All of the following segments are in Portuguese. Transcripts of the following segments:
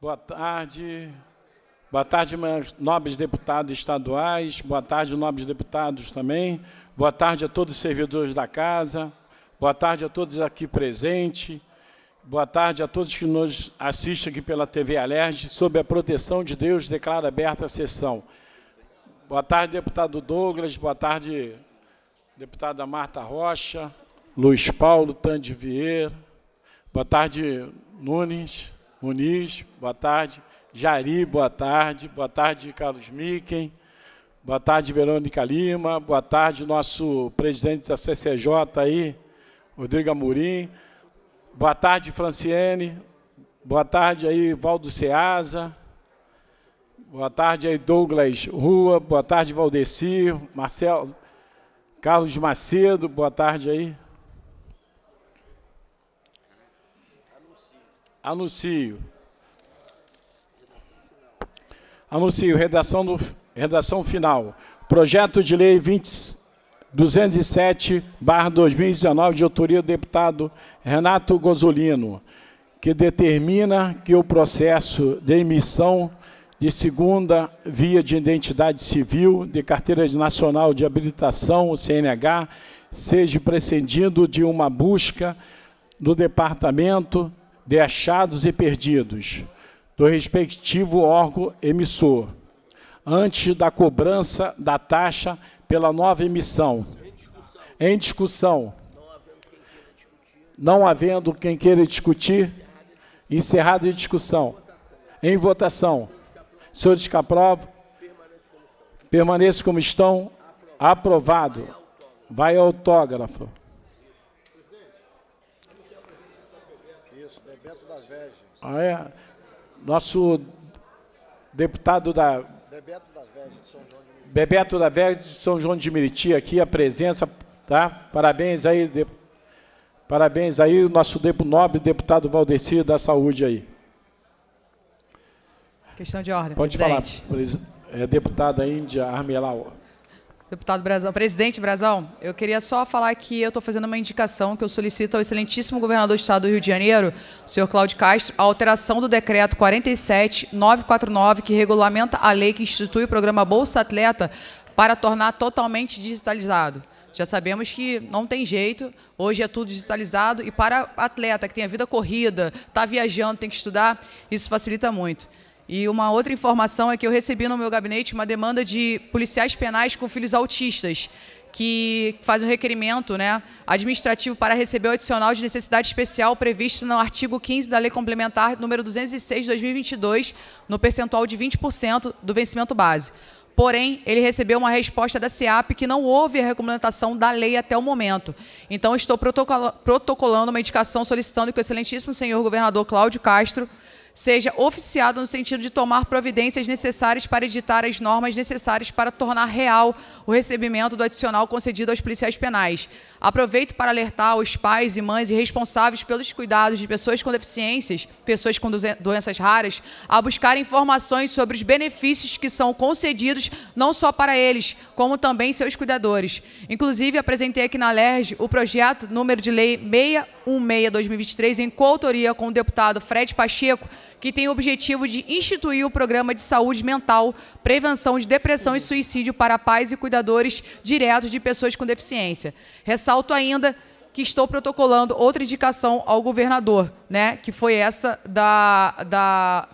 Boa tarde. Boa tarde, meus nobres deputados estaduais. Boa tarde, nobres deputados também. Boa tarde a todos os servidores da casa. Boa tarde a todos aqui presentes. Boa tarde a todos que nos assistem aqui pela TV Alerj. Sob a proteção de Deus, declaro aberta a sessão. Boa tarde, deputado Douglas. Boa tarde, deputada Marta Rocha. Luiz Paulo Tande Vieira. Boa tarde, Nunes. Muniz, boa tarde. Jari, boa tarde. Boa tarde, Carlos Miquen. Boa tarde, Verônica Lima. Boa tarde, nosso presidente da CCJ aí, Rodrigo Amorim. Boa tarde, Franciene. Boa tarde aí, Valdo Ceasa. Boa tarde aí, Douglas Rua. Boa tarde, Valdecir. Marcelo. Carlos Macedo, boa tarde aí. Anuncio. Anuncio, redação, do, redação final. Projeto de lei 20, 207, barra 2019, de autoria do deputado Renato Gozolino, que determina que o processo de emissão de segunda via de identidade civil, de carteira nacional de habilitação, o CNH, seja precedido de uma busca do departamento de achados e perdidos do respectivo órgão emissor, antes da cobrança da taxa pela nova emissão. Em discussão. Não havendo quem queira discutir, encerrado a discussão. Em votação. Senhores que aprovam, permaneça como estão. Aprovado. Vai autógrafo. Ah, é, nosso deputado da... Bebeto da Verge de São João de Meriti. Bebeto da de São João de Meriti aqui, a presença, tá? Parabéns aí, de, parabéns aí, nosso depo, nobre deputado Valdeci da Saúde aí. Questão de ordem, Pode presidente. falar, é, deputada Índia Armelau. Deputado Brazão, presidente Brazão, eu queria só falar que eu estou fazendo uma indicação que eu solicito ao excelentíssimo governador do estado do Rio de Janeiro, senhor Cláudio Castro, a alteração do decreto 47949, que regulamenta a lei que institui o programa Bolsa Atleta para tornar totalmente digitalizado. Já sabemos que não tem jeito, hoje é tudo digitalizado e para atleta que tem a vida corrida, está viajando, tem que estudar, isso facilita muito. E uma outra informação é que eu recebi no meu gabinete uma demanda de policiais penais com filhos autistas que faz um requerimento né, administrativo para receber o adicional de necessidade especial previsto no artigo 15 da Lei Complementar número 206 de 2022, no percentual de 20% do vencimento base. Porém, ele recebeu uma resposta da CIAP que não houve a recomendação da lei até o momento. Então, estou protocolando uma indicação solicitando que o excelentíssimo senhor governador Cláudio Castro seja oficiado no sentido de tomar providências necessárias para editar as normas necessárias para tornar real o recebimento do adicional concedido aos policiais penais. Aproveito para alertar os pais e mães e responsáveis pelos cuidados de pessoas com deficiências, pessoas com doenças raras, a buscar informações sobre os benefícios que são concedidos não só para eles, como também seus cuidadores. Inclusive, apresentei aqui na LERJ o projeto número de lei 616-2023, em coautoria com o deputado Fred Pacheco, que tem o objetivo de instituir o programa de saúde mental, prevenção de depressão e suicídio para pais e cuidadores diretos de pessoas com deficiência. Ressalto ainda que estou protocolando outra indicação ao governador, né? Que foi essa da, da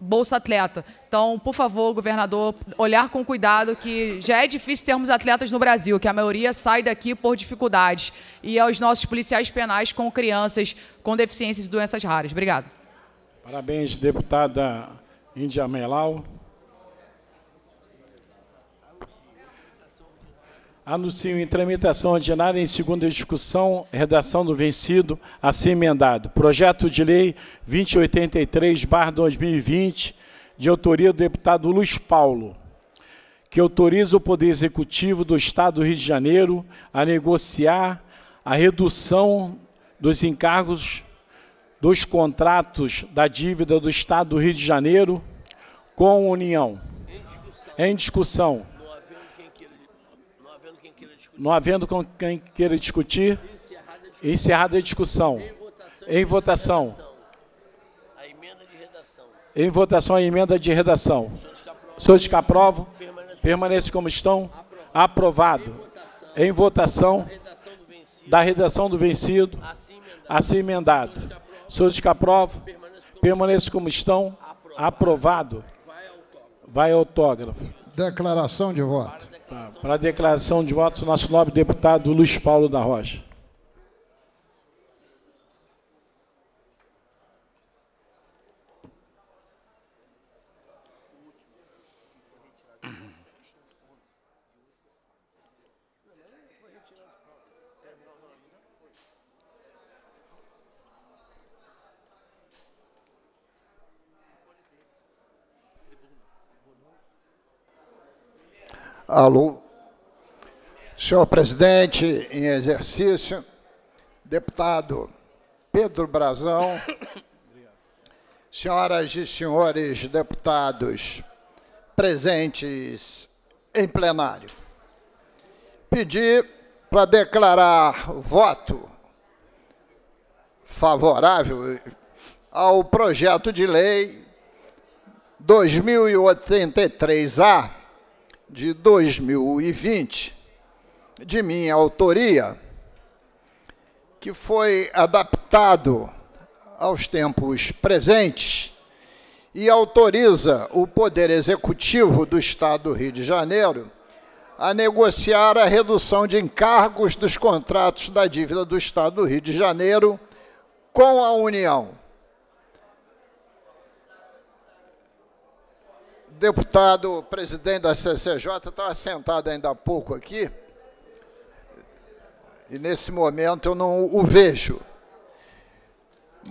Bolsa Atleta. Então, por favor, governador, olhar com cuidado que já é difícil termos atletas no Brasil, que a maioria sai daqui por dificuldades. E aos nossos policiais penais com crianças com deficiências e doenças raras. Obrigado. Parabéns, deputada Índia Melau. Anuncio em tramitação ordinária em segunda discussão, redação do vencido, assim emendado. Projeto de lei 2083-2020, de autoria do deputado Luiz Paulo, que autoriza o Poder Executivo do Estado do Rio de Janeiro a negociar a redução dos encargos dos contratos da dívida do Estado do Rio de Janeiro com a União. Em discussão. Não havendo quem queira discutir. havendo quem queira discutir. Encerrada a discussão. Em votação. Em votação. A emenda de redação. Em votação a emenda de redação. Senhores que aprovam, permanece como estão. Aprovado. Em votação da redação do vencido, assim emendado. Senhores que aprovam, permaneçam como estão. Aprovado. Vai autógrafo. Declaração de voto. Para a declaração de voto nosso nobre deputado Luiz Paulo da Rocha. Alô. Senhor presidente, em exercício, deputado Pedro Brazão, senhoras e senhores deputados presentes em plenário, pedi para declarar voto favorável ao projeto de lei 2083-A de 2020, de minha autoria, que foi adaptado aos tempos presentes e autoriza o Poder Executivo do Estado do Rio de Janeiro a negociar a redução de encargos dos contratos da dívida do Estado do Rio de Janeiro com a União deputado presidente da CCJ estava tá sentado ainda há pouco aqui, e nesse momento eu não o vejo.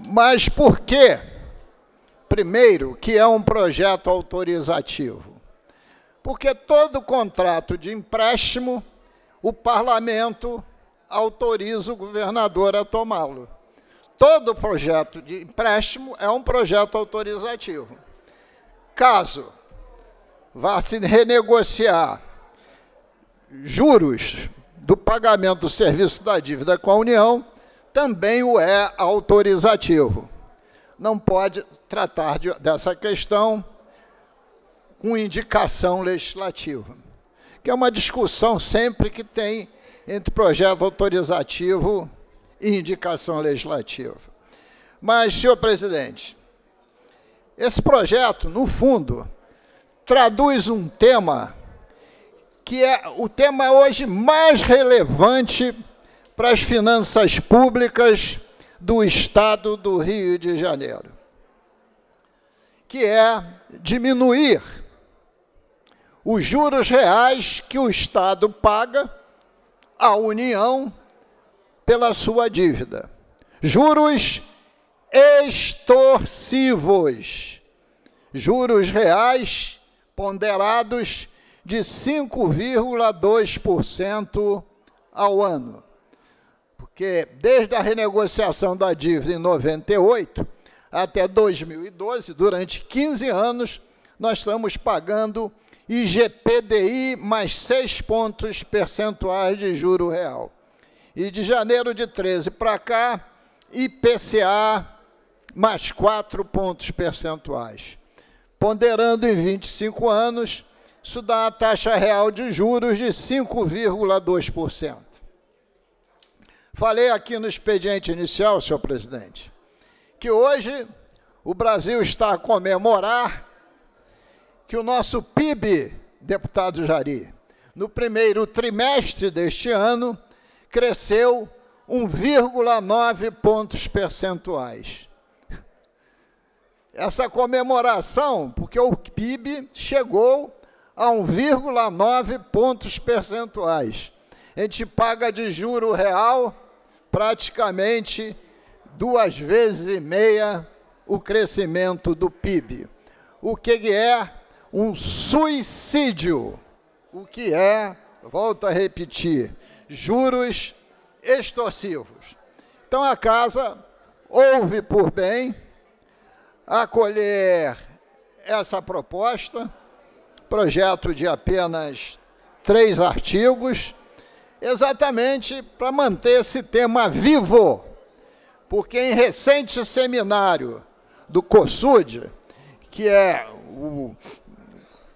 Mas por quê? Primeiro, que é um projeto autorizativo. Porque todo contrato de empréstimo, o parlamento autoriza o governador a tomá-lo. Todo projeto de empréstimo é um projeto autorizativo. Caso vá se renegociar juros do pagamento do serviço da dívida com a União, também o é autorizativo. Não pode tratar de, dessa questão com indicação legislativa, que é uma discussão sempre que tem entre projeto autorizativo e indicação legislativa. Mas, senhor presidente, esse projeto, no fundo, traduz um tema que é o tema hoje mais relevante para as finanças públicas do Estado do Rio de Janeiro, que é diminuir os juros reais que o Estado paga à União pela sua dívida. Juros extorsivos, juros reais ponderados de 5,2% ao ano. Porque desde a renegociação da dívida em 98 até 2012, durante 15 anos, nós estamos pagando IGPDI mais 6 pontos percentuais de juro real. E de janeiro de 13 para cá, IPCA mais 4 pontos percentuais. Ponderando em 25 anos, isso dá uma taxa real de juros de 5,2%. Falei aqui no expediente inicial, senhor presidente, que hoje o Brasil está a comemorar que o nosso PIB, deputado Jari, no primeiro trimestre deste ano, cresceu 1,9 pontos percentuais essa comemoração, porque o PIB chegou a 1,9 pontos percentuais. A gente paga de juro real praticamente duas vezes e meia o crescimento do PIB. O que é um suicídio? O que é, volto a repetir, juros extorsivos. Então a casa ouve por bem acolher essa proposta, projeto de apenas três artigos, exatamente para manter esse tema vivo, porque em recente seminário do COSUD, que é o,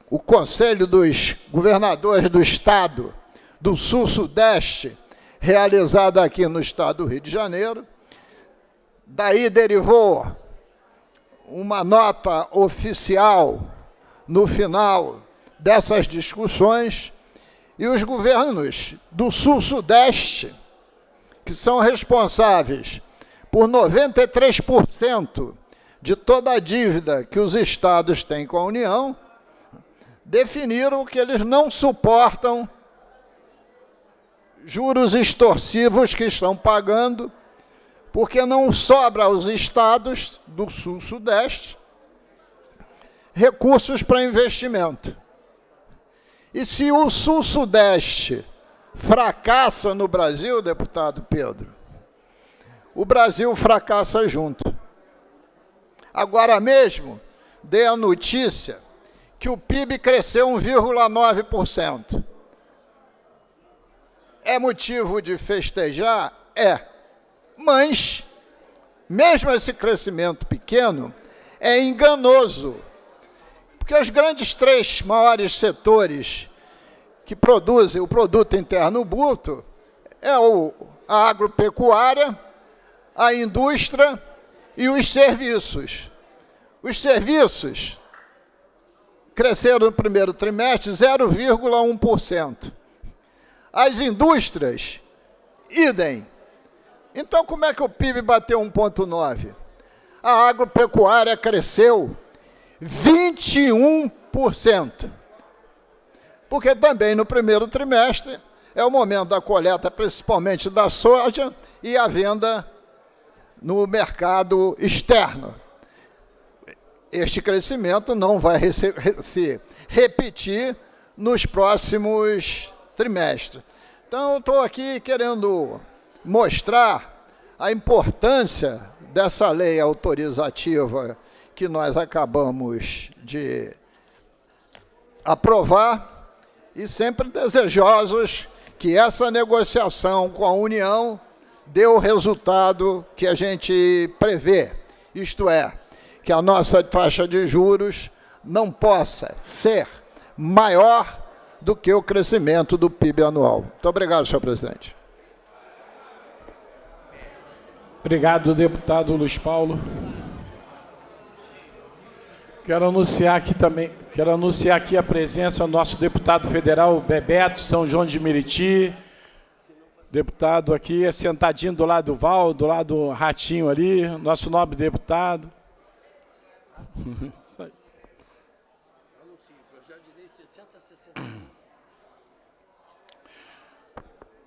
o Conselho dos Governadores do Estado do Sul-Sudeste, realizado aqui no estado do Rio de Janeiro, daí derivou uma nota oficial no final dessas discussões e os governos do Sul-Sudeste, que são responsáveis por 93% de toda a dívida que os estados têm com a União, definiram que eles não suportam juros extorsivos que estão pagando porque não sobra aos estados do sul-sudeste recursos para investimento. E se o sul-sudeste fracassa no Brasil, deputado Pedro, o Brasil fracassa junto. Agora mesmo, dei a notícia que o PIB cresceu 1,9%. É motivo de festejar? É. Mas, mesmo esse crescimento pequeno, é enganoso, porque os grandes três maiores setores que produzem o produto interno bruto é o, a agropecuária, a indústria e os serviços. Os serviços cresceram no primeiro trimestre 0,1%. As indústrias, idem. Então, como é que o PIB bateu 1,9? A agropecuária cresceu 21%. Porque também no primeiro trimestre é o momento da coleta, principalmente da soja, e a venda no mercado externo. Este crescimento não vai se repetir nos próximos trimestres. Então, estou aqui querendo mostrar a importância dessa lei autorizativa que nós acabamos de aprovar e sempre desejosos que essa negociação com a União dê o resultado que a gente prevê, isto é, que a nossa taxa de juros não possa ser maior do que o crescimento do PIB anual. Muito obrigado, senhor presidente. Obrigado, deputado Luiz Paulo. Quero anunciar aqui também, quero anunciar aqui a presença do nosso deputado federal Bebeto São João de Meriti. Deputado aqui, é sentadinho do lado do Val, do lado do Ratinho ali, nosso nobre deputado. Isso aí.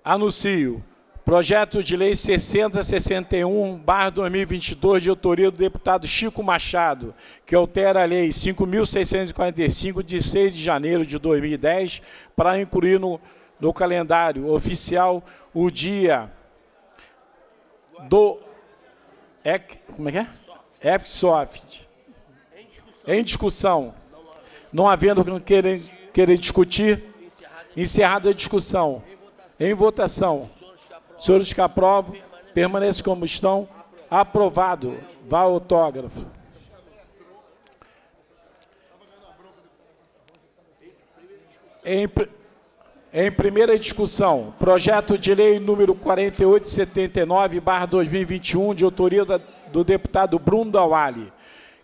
Anuncio Projeto de Lei 6061-2022, de autoria do deputado Chico Machado, que altera a Lei 5.645, de 6 de janeiro de 2010, para incluir no, no calendário oficial o dia do... EC, como é que é? EPSOFT. Em discussão. Em discussão. Não havendo quem querer, querer discutir, encerrada a discussão. Em votação. Em votação. Senhores que aprovam, permaneçam como estão. Aprovado. Vá ao autógrafo. Em, em primeira discussão, projeto de lei número 4879, barra 2021, de autoria da, do deputado Bruno Dawali,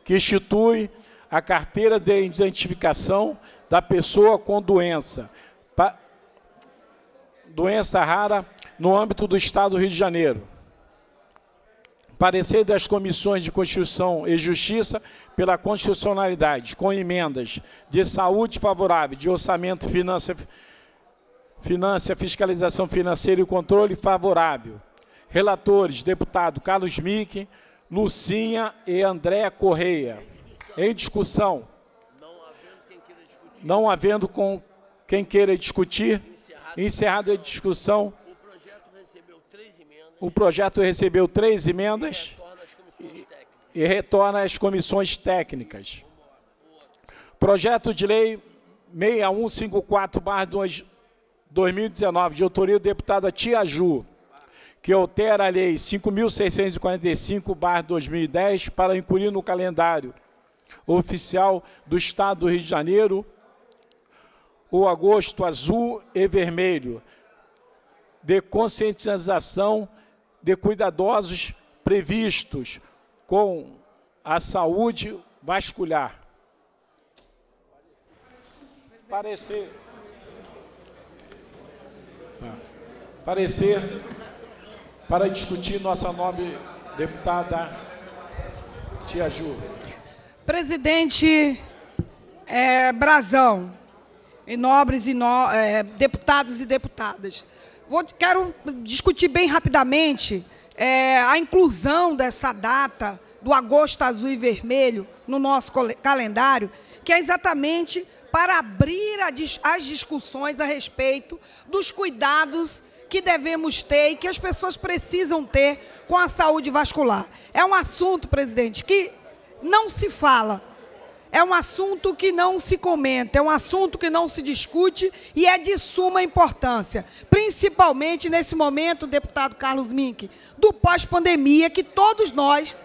que institui a carteira de identificação da pessoa com doença, pa, doença rara, no âmbito do Estado do Rio de Janeiro. Parecer das comissões de Constituição e Justiça pela constitucionalidade, com emendas de saúde favorável, de orçamento, finança, finança fiscalização financeira e controle favorável. Relatores, deputado Carlos Mick, Lucinha e André Correia. Em discussão. Não havendo com quem queira discutir, encerrada a discussão. O projeto recebeu três emendas e, retorna às comissões técnicas. Projeto de lei 6154 2019 de autoria do deputada Tiaju, que altera a lei 5.645-2010 para incluir no calendário oficial do Estado do Rio de Janeiro o agosto azul e vermelho de conscientização de cuidadosos previstos com a saúde vascular. Parecer. Tá. Parecer para discutir nossa nobre deputada Tia Ju. Presidente é, Brazão, e nobres e no, é, deputados e deputadas. Vou, quero discutir bem rapidamente é, a inclusão dessa data do agosto azul e vermelho no nosso calendário, que é exatamente para abrir as discussões a respeito dos cuidados que devemos ter e que as pessoas precisam ter com a saúde vascular. É um assunto, presidente, que não se fala é um assunto que não se comenta, é um assunto que não se discute e é de suma importância, principalmente nesse momento, deputado Carlos Mink, do pós-pandemia, que todos nós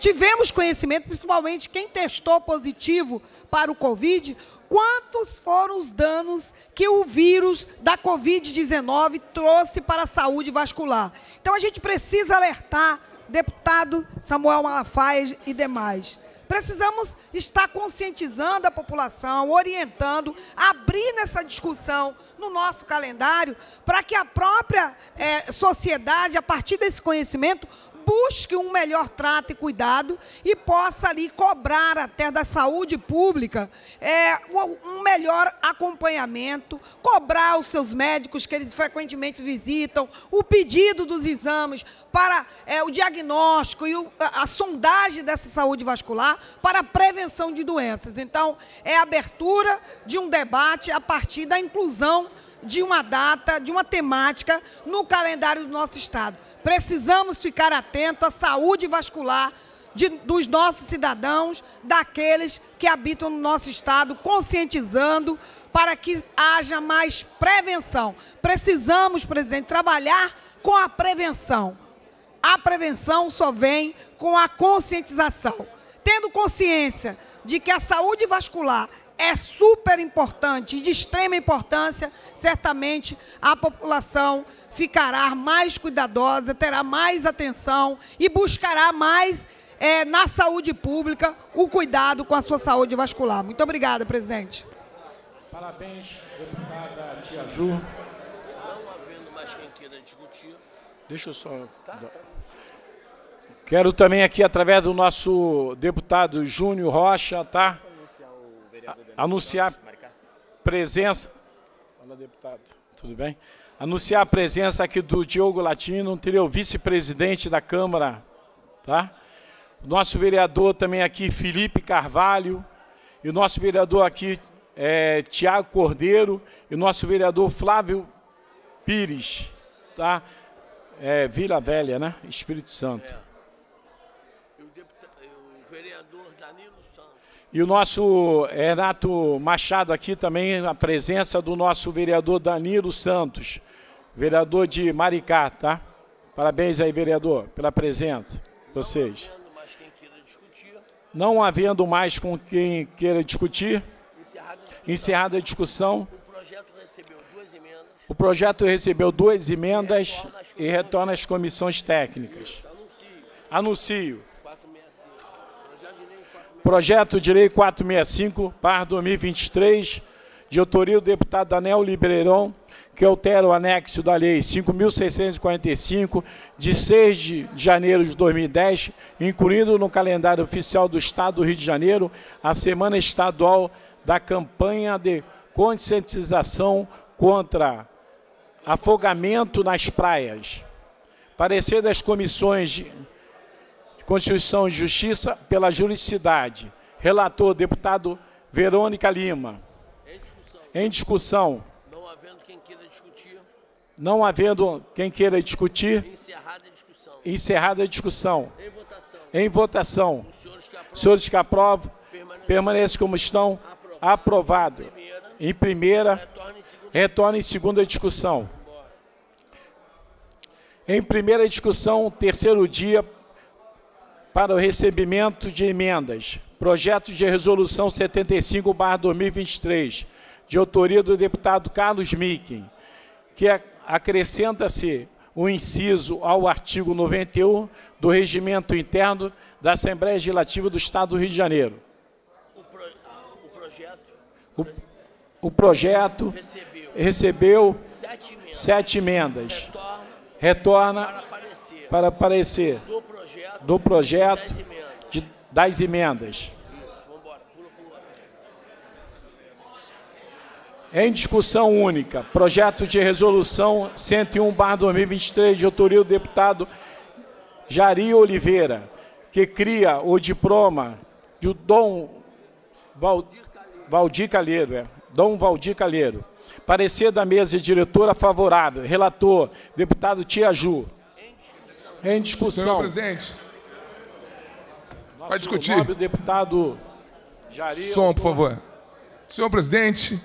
tivemos conhecimento, principalmente quem testou positivo para o Covid, quantos foram os danos que o vírus da Covid-19 trouxe para a saúde vascular. Então a gente precisa alertar deputado Samuel Malafaia e demais. Precisamos estar conscientizando a população, orientando, abrindo essa discussão no nosso calendário, para que a própria é, sociedade, a partir desse conhecimento, busque um melhor trato e cuidado e possa ali cobrar até da saúde pública é, um melhor acompanhamento, cobrar os seus médicos que eles frequentemente visitam, o pedido dos exames para é, o diagnóstico e o, a, a sondagem dessa saúde vascular para a prevenção de doenças. Então, é a abertura de um debate a partir da inclusão de uma data, de uma temática no calendário do nosso Estado. Precisamos ficar atentos à saúde vascular de, dos nossos cidadãos, daqueles que habitam no nosso Estado, conscientizando para que haja mais prevenção. Precisamos, presidente, trabalhar com a prevenção. A prevenção só vem com a conscientização. Tendo consciência de que a saúde vascular é super importante, de extrema importância, certamente a população ficará mais cuidadosa, terá mais atenção e buscará mais é, na saúde pública o cuidado com a sua saúde vascular. Muito obrigada, presidente. Parabéns, deputada Tia Ju. Não havendo mais quem queira discutir. Deixa eu só... Tá, tá. Quero também aqui, através do nosso deputado Júnior Rocha, tá? anunciar presença. Fala, deputado. Tudo bem? Anunciar a presença aqui do Diogo Latino, anterior vice-presidente da Câmara, tá? O nosso vereador também aqui, Felipe Carvalho, e o nosso vereador aqui, é, Tiago Cordeiro, e o nosso vereador Flávio Pires, tá? É, Vila Velha, né? Espírito Santo. É. E o nosso Renato Machado aqui também, a presença do nosso vereador Danilo Santos, vereador de Maricá, tá? Parabéns aí, vereador, pela presença vocês. Não havendo mais com quem queira discutir, encerrada a discussão. O projeto recebeu duas emendas e retorna às comissões técnicas. Anuncio Projeto de Lei 465, par 2023, de autoria do deputado Daniel Libreirão, que altera o anexo da Lei 5.645, de 6 de janeiro de 2010, incluindo no calendário oficial do Estado do Rio de Janeiro a Semana Estadual da Campanha de Conscientização contra Afogamento nas Praias. Parecer das comissões de Constituição e Justiça pela Juridicidade. Relator, deputado Verônica Lima. Em discussão. Em discussão. Não havendo quem queira discutir. Não havendo quem queira discutir. Encerrada a discussão. Encerrada a discussão. Em votação. Em votação. Os senhores que aprovam, senhores que aprovam permanece, permanece como estão. Aprovado. aprovado. Em primeira. Retorna em segunda, retorna em segunda discussão. Em primeira discussão, terceiro dia, para o recebimento de emendas. Projeto de resolução 75/2023, de autoria do deputado Carlos Micken, que acrescenta-se o inciso ao artigo 91 do regimento interno da Assembleia Legislativa do Estado do Rio de Janeiro. O, pro, o projeto, o, o projeto recebeu, recebeu sete emendas. Sete emendas retorna, retorna, para parecer, para do, projeto, do projeto das emendas. De, das emendas. Em discussão única, projeto de resolução 101-2023, de autoria do deputado Jari Oliveira, que cria o diploma de Dom Valdir Valdir Calheiro é, Dom Valdir Calheiro. Parecer da mesa diretora favorável. Relator, deputado Tiaju. Em discussão. Senhor presidente. Nosso vai discutir. Nobre deputado Jari. Som, por favor. Senhor presidente,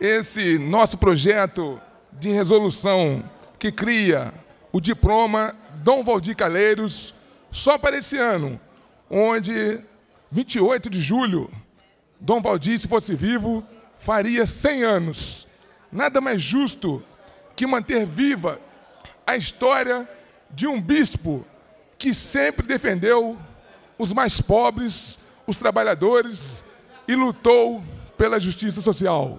esse nosso projeto de resolução que cria o diploma Dom Valdir Calheiros só para esse ano, onde 28 de julho, Dom Valdir, se fosse vivo, faria 100 anos. Nada mais justo que manter viva a história de um bispo que sempre defendeu os mais pobres, os trabalhadores e lutou pela justiça social.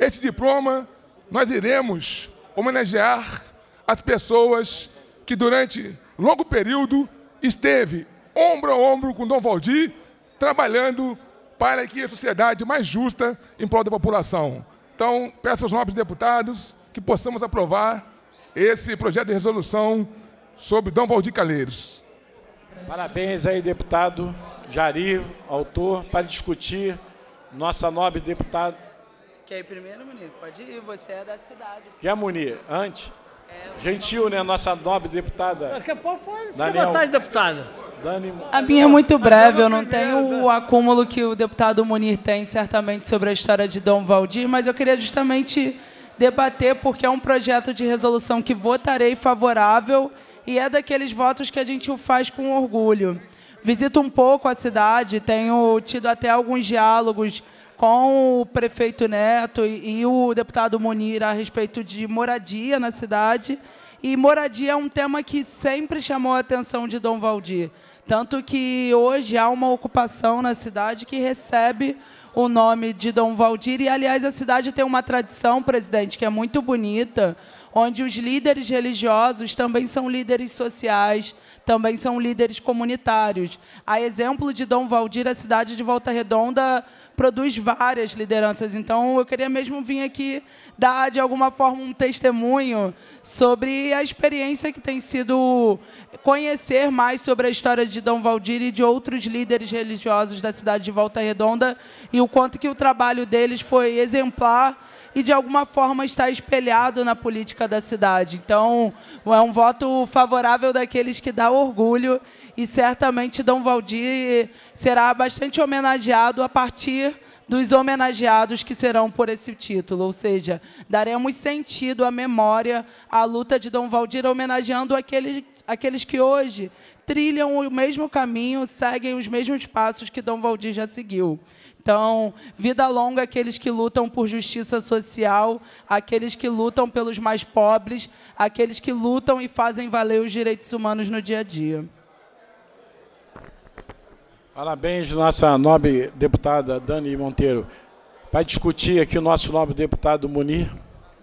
Esse diploma nós iremos homenagear as pessoas que durante longo período esteve ombro a ombro com Dom Valdir, trabalhando para que a sociedade mais justa em prol da população. Então, peço aos nobres deputados que possamos aprovar esse projeto de resolução sobre Dom Valdir Calheiros. Parabéns aí, deputado Jari, autor, para discutir nossa nobre deputada. Quer ir primeiro, Munir? Pode ir, você é da cidade. Quer, Munir? Antes? É, Gentil, né? Nossa nobre deputada. Daqui a pouco foi. Daniel. Fica vontade, deputada. Dani... A minha é muito breve, é eu não tenho o acúmulo que o deputado Munir tem, certamente, sobre a história de Dom Valdir, mas eu queria justamente debater, porque é um projeto de resolução que votarei favorável e é daqueles votos que a gente faz com orgulho. Visito um pouco a cidade, tenho tido até alguns diálogos com o prefeito Neto e o deputado Munir a respeito de moradia na cidade. E moradia é um tema que sempre chamou a atenção de Dom Valdir. Tanto que hoje há uma ocupação na cidade que recebe o nome de Dom Valdir. E, aliás, a cidade tem uma tradição, presidente, que é muito bonita, onde os líderes religiosos também são líderes sociais, também são líderes comunitários. A exemplo de Dom Valdir, a cidade de Volta Redonda produz várias lideranças. Então, eu queria mesmo vir aqui dar, de alguma forma, um testemunho sobre a experiência que tem sido conhecer mais sobre a história de Dom Valdir e de outros líderes religiosos da cidade de Volta Redonda e o quanto que o trabalho deles foi exemplar e de alguma forma está espelhado na política da cidade. Então, é um voto favorável daqueles que dá orgulho e certamente Dom Valdir será bastante homenageado a partir dos homenageados que serão por esse título, ou seja, daremos sentido à memória à luta de Dom Valdir, homenageando aquele, aqueles que hoje trilham o mesmo caminho, seguem os mesmos passos que Dom Valdir já seguiu. Então, vida longa aqueles que lutam por justiça social, aqueles que lutam pelos mais pobres, aqueles que lutam e fazem valer os direitos humanos no dia a dia. Parabéns, nossa nobre deputada Dani Monteiro. Vai discutir aqui o nosso nobre deputado Munir.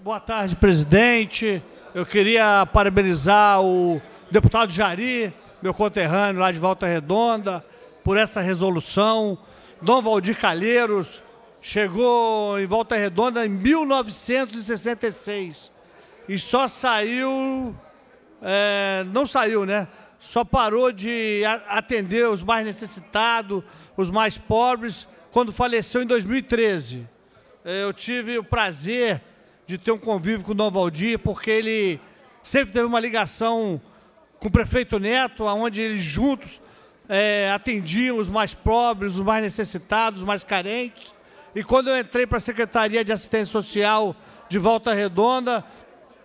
Boa tarde, presidente. Eu queria parabenizar o deputado Jari, meu conterrâneo lá de Volta Redonda, por essa resolução Dom Valdir Calheiros chegou em Volta Redonda em 1966 e só saiu, é, não saiu, né? Só parou de atender os mais necessitados, os mais pobres, quando faleceu em 2013. É, eu tive o prazer de ter um convívio com o Dom Valdir, porque ele sempre teve uma ligação com o prefeito Neto, onde eles juntos é, atendiam os mais pobres, os mais necessitados, os mais carentes. E quando eu entrei para a Secretaria de Assistência Social de Volta Redonda,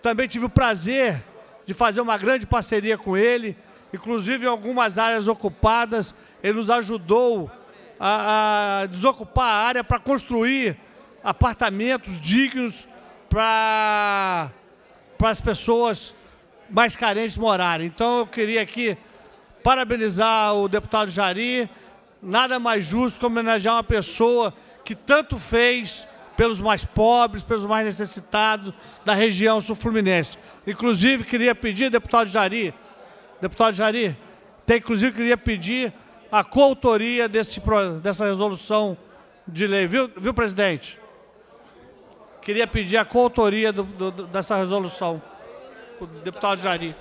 também tive o prazer de fazer uma grande parceria com ele, inclusive em algumas áreas ocupadas, ele nos ajudou a, a desocupar a área para construir apartamentos dignos para as pessoas mais carentes morarem. Então eu queria aqui parabenizar o deputado Jari. Nada mais justo que homenagear uma pessoa que tanto fez pelos mais pobres, pelos mais necessitados da região sul-fluminense. Inclusive, queria pedir, deputado Jari, deputado Jari, até inclusive queria pedir a coautoria desse, dessa resolução de lei, viu, viu presidente? Queria pedir a coautoria do, do, dessa resolução, o deputado Jari.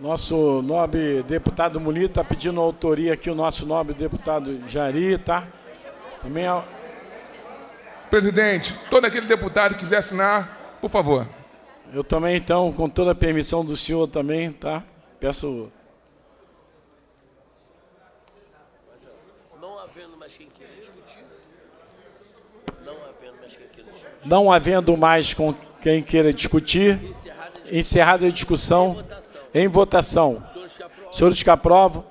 Nosso nobre deputado Muli está pedindo autoria aqui, o nosso nobre deputado Jari, tá? Também é... Presidente, todo aquele deputado que quiser assinar, por favor. Eu também, então, com toda a permissão do senhor também, tá? Peço... Não havendo mais quem queira discutir. Não havendo mais quem queira discutir. quem queira discutir. Encerrada a discussão. Em votação. Senhores que aprovam,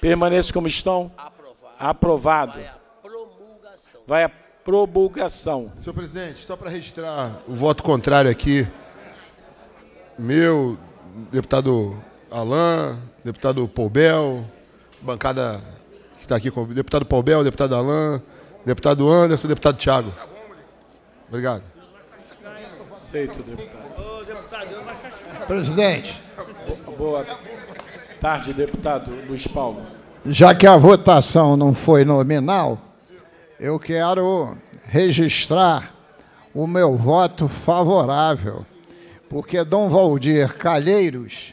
permaneçam como estão. Aprovado. Vai à promulgação. Senhor presidente, só para registrar o voto contrário aqui, meu, deputado Alain, deputado Poubel, bancada que está aqui com o deputado Paubel, deputado Alain, deputado Anderson, deputado Thiago. Obrigado. Aceito, deputado. Presidente, Boa tarde, deputado Luiz Paulo. Já que a votação não foi nominal, eu quero registrar o meu voto favorável, porque Dom Valdir Calheiros,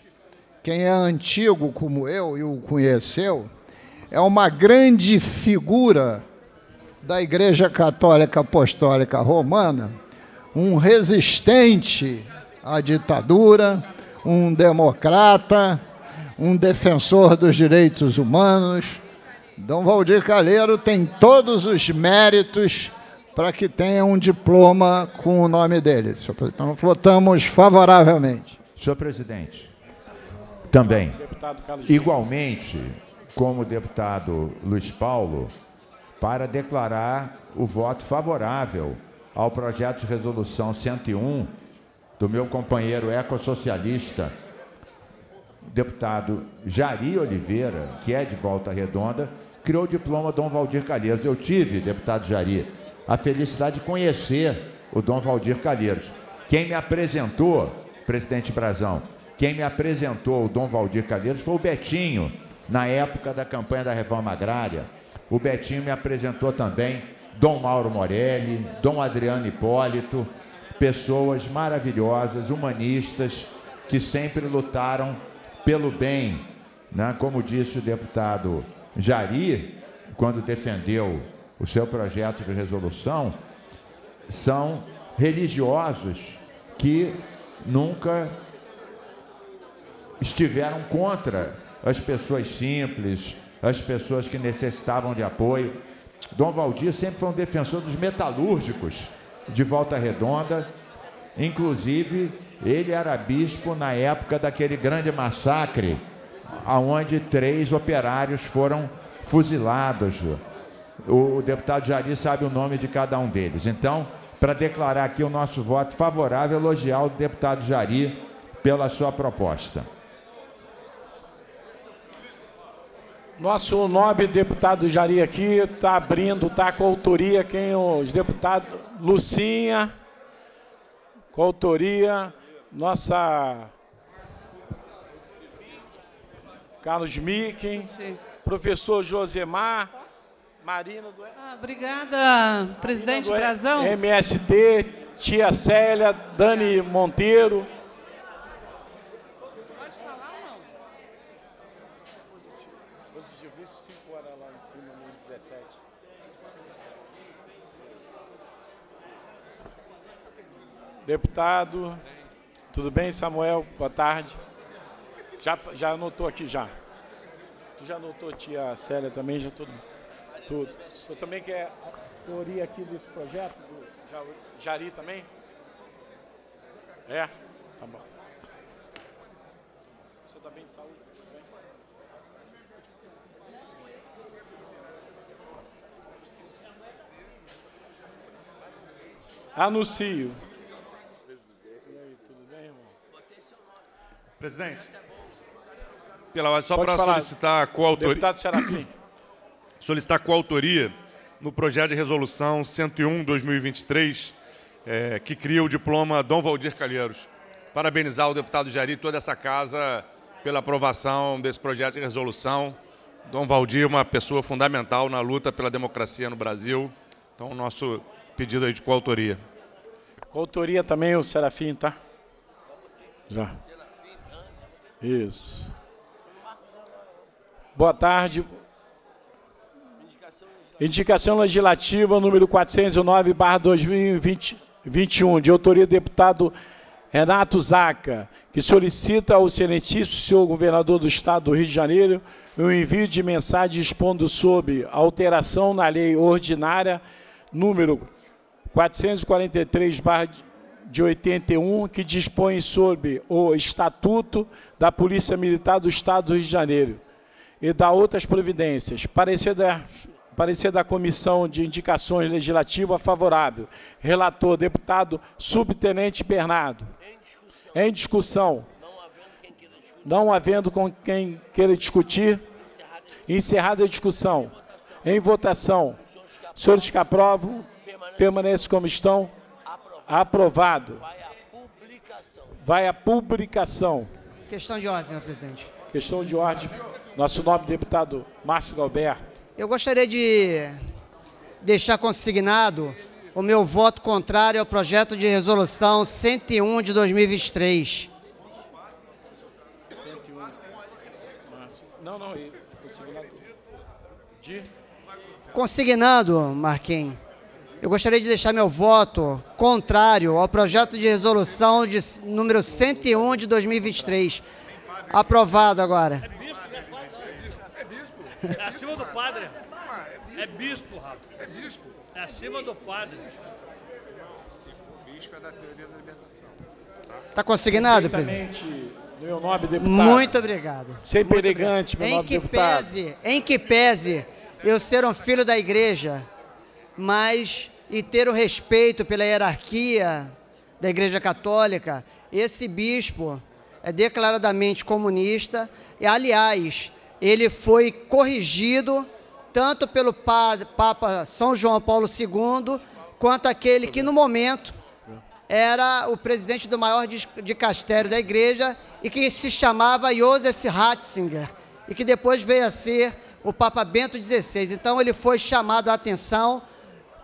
quem é antigo como eu e o conheceu, é uma grande figura da Igreja Católica Apostólica Romana, um resistente à ditadura, um democrata, um defensor dos direitos humanos. Dom Valdir Calheiro tem todos os méritos para que tenha um diploma com o nome dele. Então, votamos favoravelmente. Senhor presidente, também, igualmente, como o deputado Luiz Paulo, para declarar o voto favorável ao projeto de resolução 101 do meu companheiro ecossocialista, deputado Jari Oliveira, que é de Volta Redonda, criou o diploma Dom Valdir Calheiros. Eu tive, deputado Jari, a felicidade de conhecer o Dom Valdir Calheiros. Quem me apresentou, presidente Brazão, quem me apresentou o Dom Valdir Calheiros foi o Betinho, na época da campanha da reforma agrária. O Betinho me apresentou também Dom Mauro Morelli, Dom Adriano Hipólito, pessoas maravilhosas, humanistas, que sempre lutaram pelo bem. Né? Como disse o deputado Jari, quando defendeu o seu projeto de resolução, são religiosos que nunca estiveram contra as pessoas simples, as pessoas que necessitavam de apoio. Dom Valdir sempre foi um defensor dos metalúrgicos de Volta Redonda. Inclusive, ele era bispo na época daquele grande massacre, aonde três operários foram fuzilados. O deputado Jari sabe o nome de cada um deles. Então, para declarar aqui o nosso voto favorável, elogiar o deputado Jari pela sua proposta. Nosso nobre deputado Jari aqui está abrindo, está com autoria, quem os deputados, Lucinha, com autoria, nossa Carlos Micken, professor Josemar, Marina do... Ah, obrigada, presidente Brazão. MST, tia Célia, Dani Monteiro. Deputado, tudo bem, Samuel? Boa tarde. Já, já anotou aqui, já. Tu já anotou, tia Célia, também? Já tudo? Tudo. Tu também quer a teoria aqui desse projeto? Do Jari também? É? Tá bom. Você está bem de saúde? Tá Anuncio. Presidente. Pela só para solicitar a coautoria. Deputado Serafim. Solicitar a coautoria no projeto de resolução 101/2023 é, que cria o diploma Dom Valdir Calheiros. Parabenizar o deputado Jari e toda essa casa pela aprovação desse projeto de resolução. Dom Valdir, uma pessoa fundamental na luta pela democracia no Brasil. Então, nosso pedido aí de coautoria. Coautoria também, o Serafim, tá? Já. Isso. Boa tarde. Indicação legislativa número 409, barra 2021, de autoria do deputado Renato Zaca, que solicita ao excelentíssimo senhor governador do Estado do Rio de Janeiro o envio de mensagem expondo sobre alteração na lei ordinária número 443, barra de 81, que dispõe sobre o Estatuto da Polícia Militar do Estado do Rio de Janeiro e dá outras providências. Parecer da, parecer da Comissão de Indicações Legislativa favorável. Relator, deputado subtenente Bernardo. Em discussão. Não havendo com quem queira discutir. Encerrada a discussão. Em votação. Senhores que aprovam, permaneçam como estão. Aprovado. Vai à publicação. Vai à publicação. Questão de ordem, senhor presidente. Questão de ordem. Nosso nobre deputado Márcio Galberto. Eu gostaria de deixar consignado o meu voto contrário ao projeto de resolução 101 de 2023. Não, não, e é De? Consignado, Marquinhos, eu gostaria de deixar meu voto contrário ao projeto de resolução de número 101 de 2023, aprovado agora. É bispo, né? é bispo. É acima do padre. É bispo, rapaz. É bispo. É acima do padre. Se for bispo é da teoria da libertação. Tá, tá conseguindo nada, presidente? Meu nobre deputado. Muito obrigado. Sempre Muito elegante, obrigado. meu nobre em que deputado. Pese, em que pese eu ser um filho da igreja, mas e ter o respeito pela hierarquia da Igreja Católica, esse bispo é declaradamente comunista e, aliás, ele foi corrigido tanto pelo Papa São João Paulo II, quanto aquele que no momento era o presidente do maior dicastério da igreja e que se chamava Josef Ratzinger, e que depois veio a ser o Papa Bento XVI. Então ele foi chamado a atenção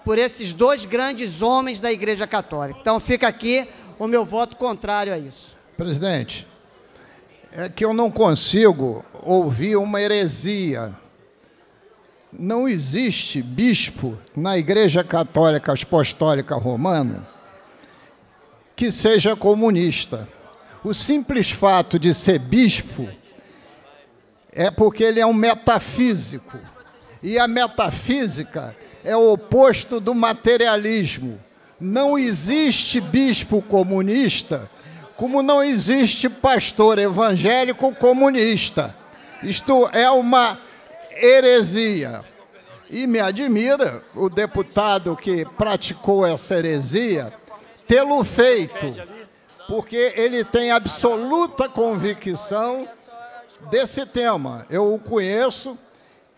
por esses dois grandes homens da Igreja Católica. Então fica aqui o meu voto contrário a isso. Presidente, é que eu não consigo ouvir uma heresia. Não existe bispo na Igreja Católica Apostólica Romana que seja comunista. O simples fato de ser bispo é porque ele é um metafísico. E a metafísica é o oposto do materialismo. Não existe bispo comunista, como não existe pastor evangélico comunista. Isto é uma heresia. E me admira o deputado que praticou essa heresia tê-lo feito, porque ele tem absoluta convicção desse tema. Eu o conheço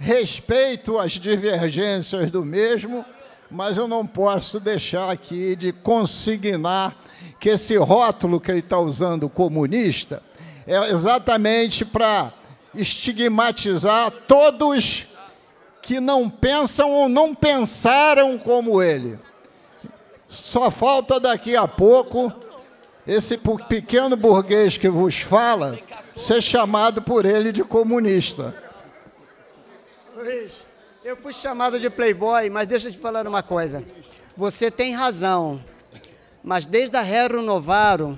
respeito as divergências do mesmo, mas eu não posso deixar aqui de consignar que esse rótulo que ele está usando, comunista, é exatamente para estigmatizar todos que não pensam ou não pensaram como ele. Só falta daqui a pouco esse pequeno burguês que vos fala ser chamado por ele de comunista. Luiz, eu fui chamado de playboy, mas deixa eu te falar uma coisa. Você tem razão, mas desde a Hero Novaro,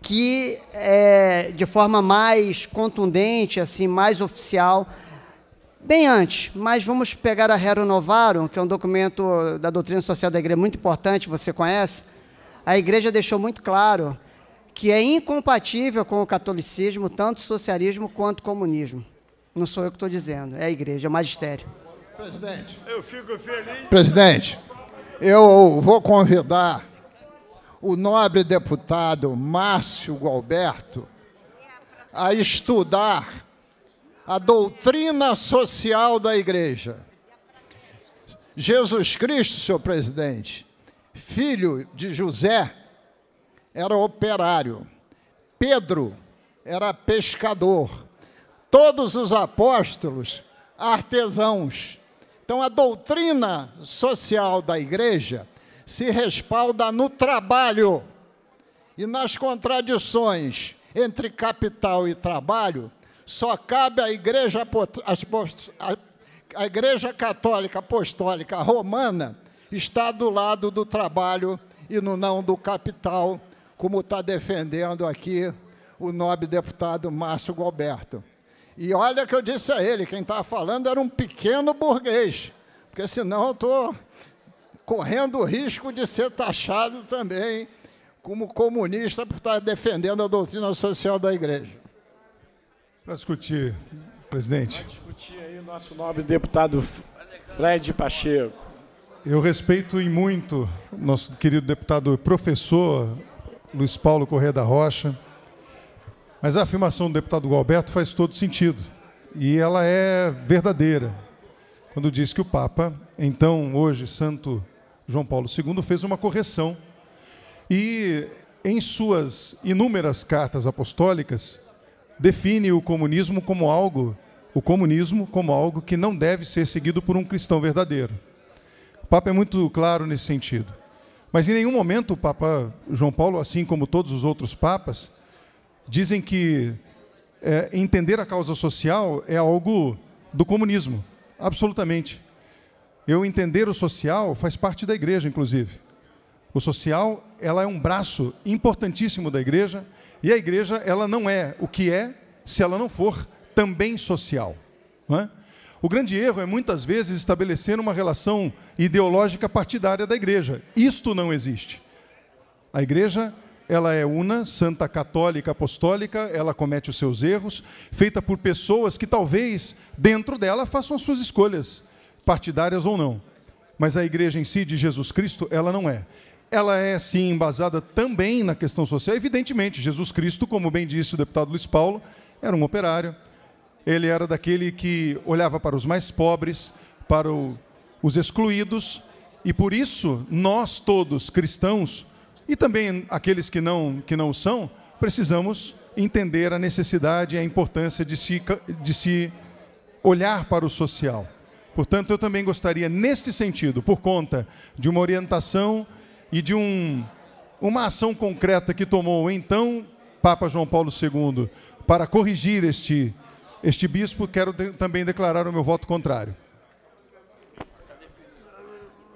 que é, de forma mais contundente, assim, mais oficial, bem antes, mas vamos pegar a Hero Novaro, que é um documento da doutrina social da igreja muito importante, você conhece, a igreja deixou muito claro que é incompatível com o catolicismo, tanto socialismo quanto comunismo. Não sou eu que estou dizendo, é a igreja, é o magistério. Presidente. Eu fico feliz. Presidente, eu vou convidar o nobre deputado Márcio Galberto a estudar a doutrina social da igreja. Jesus Cristo, senhor presidente, filho de José, era operário. Pedro era pescador todos os apóstolos artesãos. Então, a doutrina social da igreja se respalda no trabalho e nas contradições entre capital e trabalho. Só cabe à igreja, a igreja católica apostólica romana estar do lado do trabalho e no não do capital, como está defendendo aqui o nobre deputado Márcio Galberto. E olha que eu disse a ele, quem estava falando era um pequeno burguês, porque senão eu estou correndo o risco de ser taxado também como comunista por estar defendendo a doutrina social da igreja. Para discutir, presidente. Para discutir aí o nosso nobre deputado Fred Pacheco. Eu respeito em muito nosso querido deputado professor Luiz Paulo Correia da Rocha, mas a afirmação do deputado Galberto faz todo sentido. E ela é verdadeira. Quando diz que o Papa, então hoje Santo João Paulo II, fez uma correção. E em suas inúmeras cartas apostólicas, define o comunismo como algo, o comunismo como algo que não deve ser seguido por um cristão verdadeiro. O Papa é muito claro nesse sentido. Mas em nenhum momento o Papa João Paulo, assim como todos os outros papas, Dizem que é, entender a causa social é algo do comunismo, absolutamente. Eu entender o social faz parte da igreja, inclusive. O social, ela é um braço importantíssimo da igreja, e a igreja, ela não é o que é se ela não for também social. É? O grande erro é muitas vezes estabelecer uma relação ideológica partidária da igreja. Isto não existe. A igreja ela é una, santa, católica, apostólica, ela comete os seus erros, feita por pessoas que talvez dentro dela façam as suas escolhas, partidárias ou não. Mas a igreja em si de Jesus Cristo, ela não é. Ela é sim embasada também na questão social, evidentemente. Jesus Cristo, como bem disse o deputado Luiz Paulo, era um operário. Ele era daquele que olhava para os mais pobres, para o, os excluídos, e por isso nós todos cristãos e também aqueles que não, que não são, precisamos entender a necessidade e a importância de se, de se olhar para o social. Portanto, eu também gostaria, neste sentido, por conta de uma orientação e de um, uma ação concreta que tomou então Papa João Paulo II para corrigir este, este bispo, quero de, também declarar o meu voto contrário.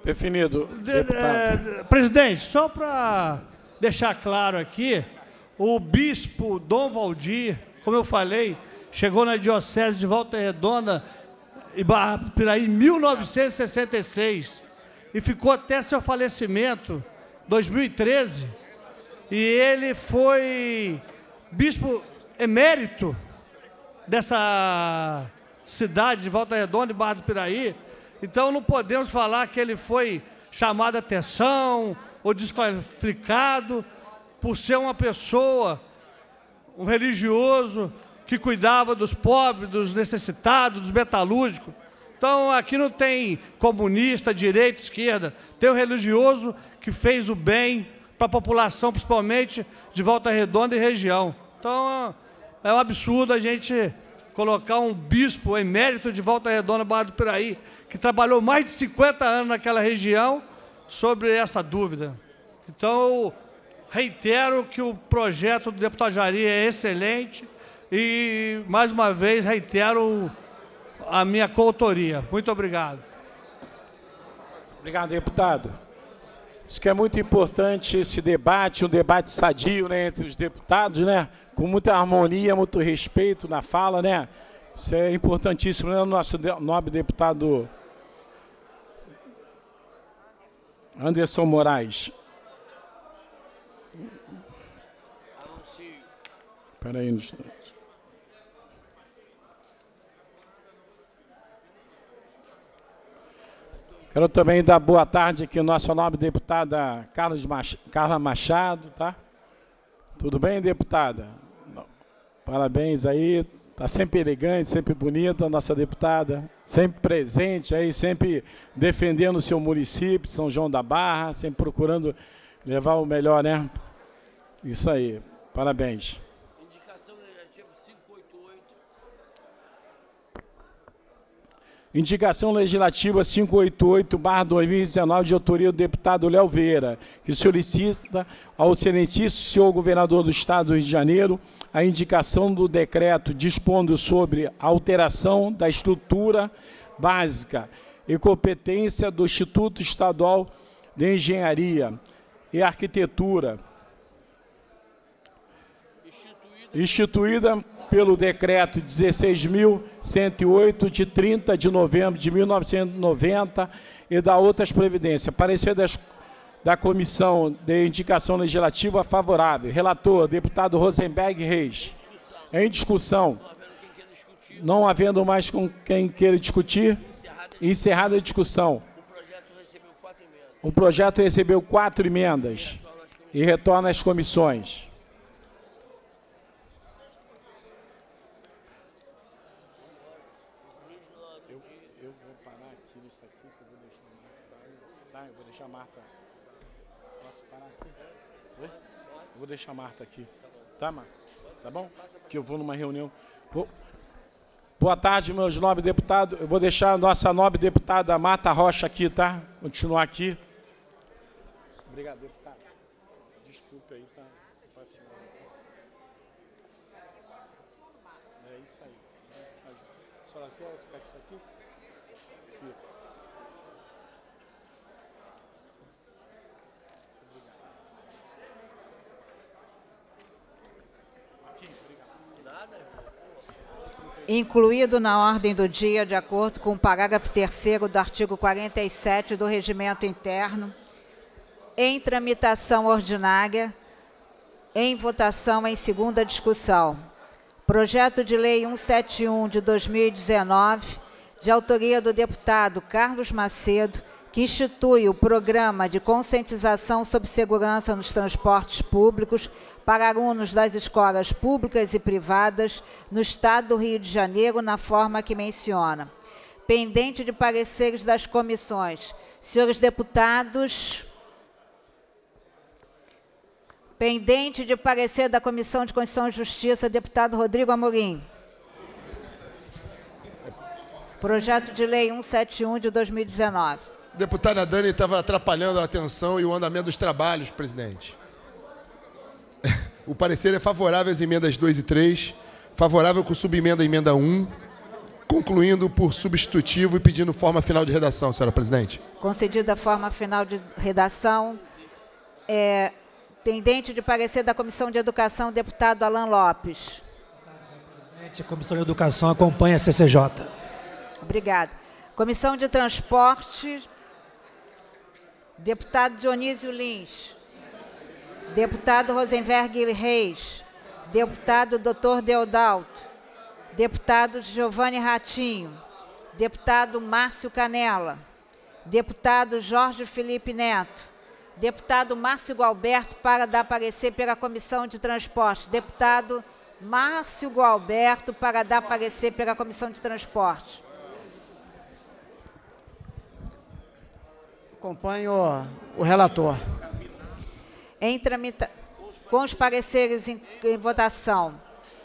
Definido. De, é, presidente, só para deixar claro aqui, o bispo Dom Valdir, como eu falei, chegou na Diocese de Volta Redonda e Barra do Piraí em 1966 e ficou até seu falecimento, 2013. E ele foi bispo emérito dessa cidade de Volta Redonda e Barra do Piraí então não podemos falar que ele foi chamado a atenção ou desqualificado por ser uma pessoa, um religioso que cuidava dos pobres, dos necessitados, dos metalúrgicos. Então aqui não tem comunista, direita, esquerda. Tem o um religioso que fez o bem para a população, principalmente de Volta Redonda e região. Então é um absurdo a gente colocar um bispo emérito de Volta Redonda, Barra do Piraí, que trabalhou mais de 50 anos naquela região, sobre essa dúvida. Então, reitero que o projeto do deputado Jari é excelente e, mais uma vez, reitero a minha coautoria. Muito obrigado. Obrigado, deputado. Isso que é muito importante esse debate, um debate sadio né, entre os deputados, né? Com muita harmonia, muito respeito na fala, né? Isso é importantíssimo, né? O nosso nobre deputado Anderson Moraes. Espera aí, não estou... Quero também dar boa tarde aqui ao nosso nobre deputada Carlos Mach... Carla Machado, tá? Tudo bem, deputada? Parabéns aí, tá sempre elegante, sempre bonita a nossa deputada, sempre presente aí, sempre defendendo o seu município, São João da Barra, sempre procurando levar o melhor, né? Isso aí, parabéns. Indicação Legislativa 588-2019, de autoria do deputado Léo Veira, que solicita ao excelentíssimo senhor governador do Estado do Rio de Janeiro a indicação do decreto dispondo sobre a alteração da estrutura básica e competência do Instituto Estadual de Engenharia e Arquitetura, instituída pelo decreto 16.108 de 30 de novembro de 1990 e da outras previdências. Parecer das, da Comissão de Indicação Legislativa favorável. Relator, deputado Rosenberg Reis. Em discussão. Não havendo mais com quem queira discutir, encerrada a discussão. O projeto recebeu quatro emendas e retorna às comissões. deixa a Marta aqui. Tá, Marta? Tá bom? Que eu vou numa reunião. Vou... Boa tarde, meus nobres deputados. Eu vou deixar a nossa nobre deputada Marta Rocha aqui, tá? Continuar aqui. Obrigado, deputado. incluído na ordem do dia, de acordo com o parágrafo 3 do artigo 47 do Regimento Interno, em tramitação ordinária, em votação em segunda discussão. Projeto de Lei 171 de 2019, de autoria do deputado Carlos Macedo, que institui o Programa de Conscientização sobre Segurança nos Transportes Públicos para alunos das escolas públicas e privadas no Estado do Rio de Janeiro, na forma que menciona. Pendente de pareceres das comissões. Senhores deputados. Pendente de parecer da Comissão de Constituição e Justiça, deputado Rodrigo Amorim. Projeto de Lei 171 de 2019. Deputada Dani estava atrapalhando a atenção e o andamento dos trabalhos, presidente. O parecer é favorável às emendas 2 e 3, favorável com subemenda à emenda 1, concluindo por substitutivo e pedindo forma final de redação, senhora presidente. Concedida a forma final de redação, é, de parecer da Comissão de Educação, deputado Alan Lopes. A Comissão de Educação acompanha a CCJ. Obrigada. Comissão de Transportes, deputado Dionísio Lins. Deputado Rosenberg Reis. Deputado Dr. Deodalto. Deputado Giovanni Ratinho. Deputado Márcio Canela. Deputado Jorge Felipe Neto. Deputado Márcio Gualberto para dar parecer pela Comissão de Transporte. Deputado Márcio Gualberto para dar parecer pela Comissão de Transporte. Acompanho o relator. Em tramita... Com os pareceres em, em votação.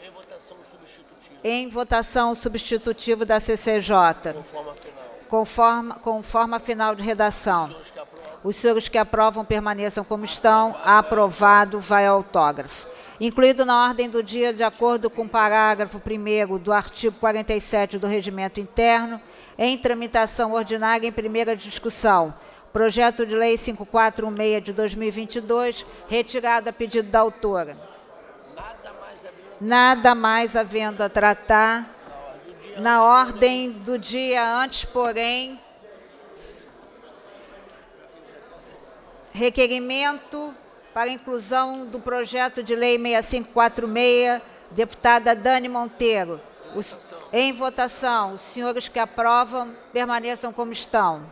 Em votação substitutiva. Em votação substitutivo da CCJ. Conforme final. Conforme, a final de redação. Os senhores, os senhores que aprovam permaneçam como estão. Aprovado, vai ao autógrafo. Incluído na ordem do dia, de acordo com o parágrafo 1 do artigo 47 do Regimento Interno, em tramitação ordinária em primeira discussão Projeto de Lei 5416 de 2022, retirado a pedido da autora. Nada mais havendo a tratar na ordem do dia antes, porém, requerimento para inclusão do projeto de lei 6546, deputada Dani Monteiro. em votação, os senhores que aprovam permaneçam como estão.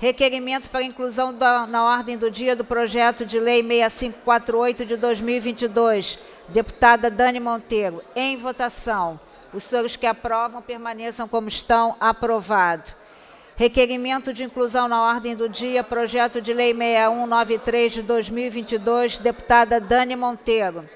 Requerimento para inclusão da, na ordem do dia do projeto de lei 6548 de 2022. Deputada Dani Monteiro, em votação. Os senhores que aprovam permaneçam como estão. Aprovado. Requerimento de inclusão na ordem do dia, projeto de lei 6193 de 2022, deputada Dani Monteiro.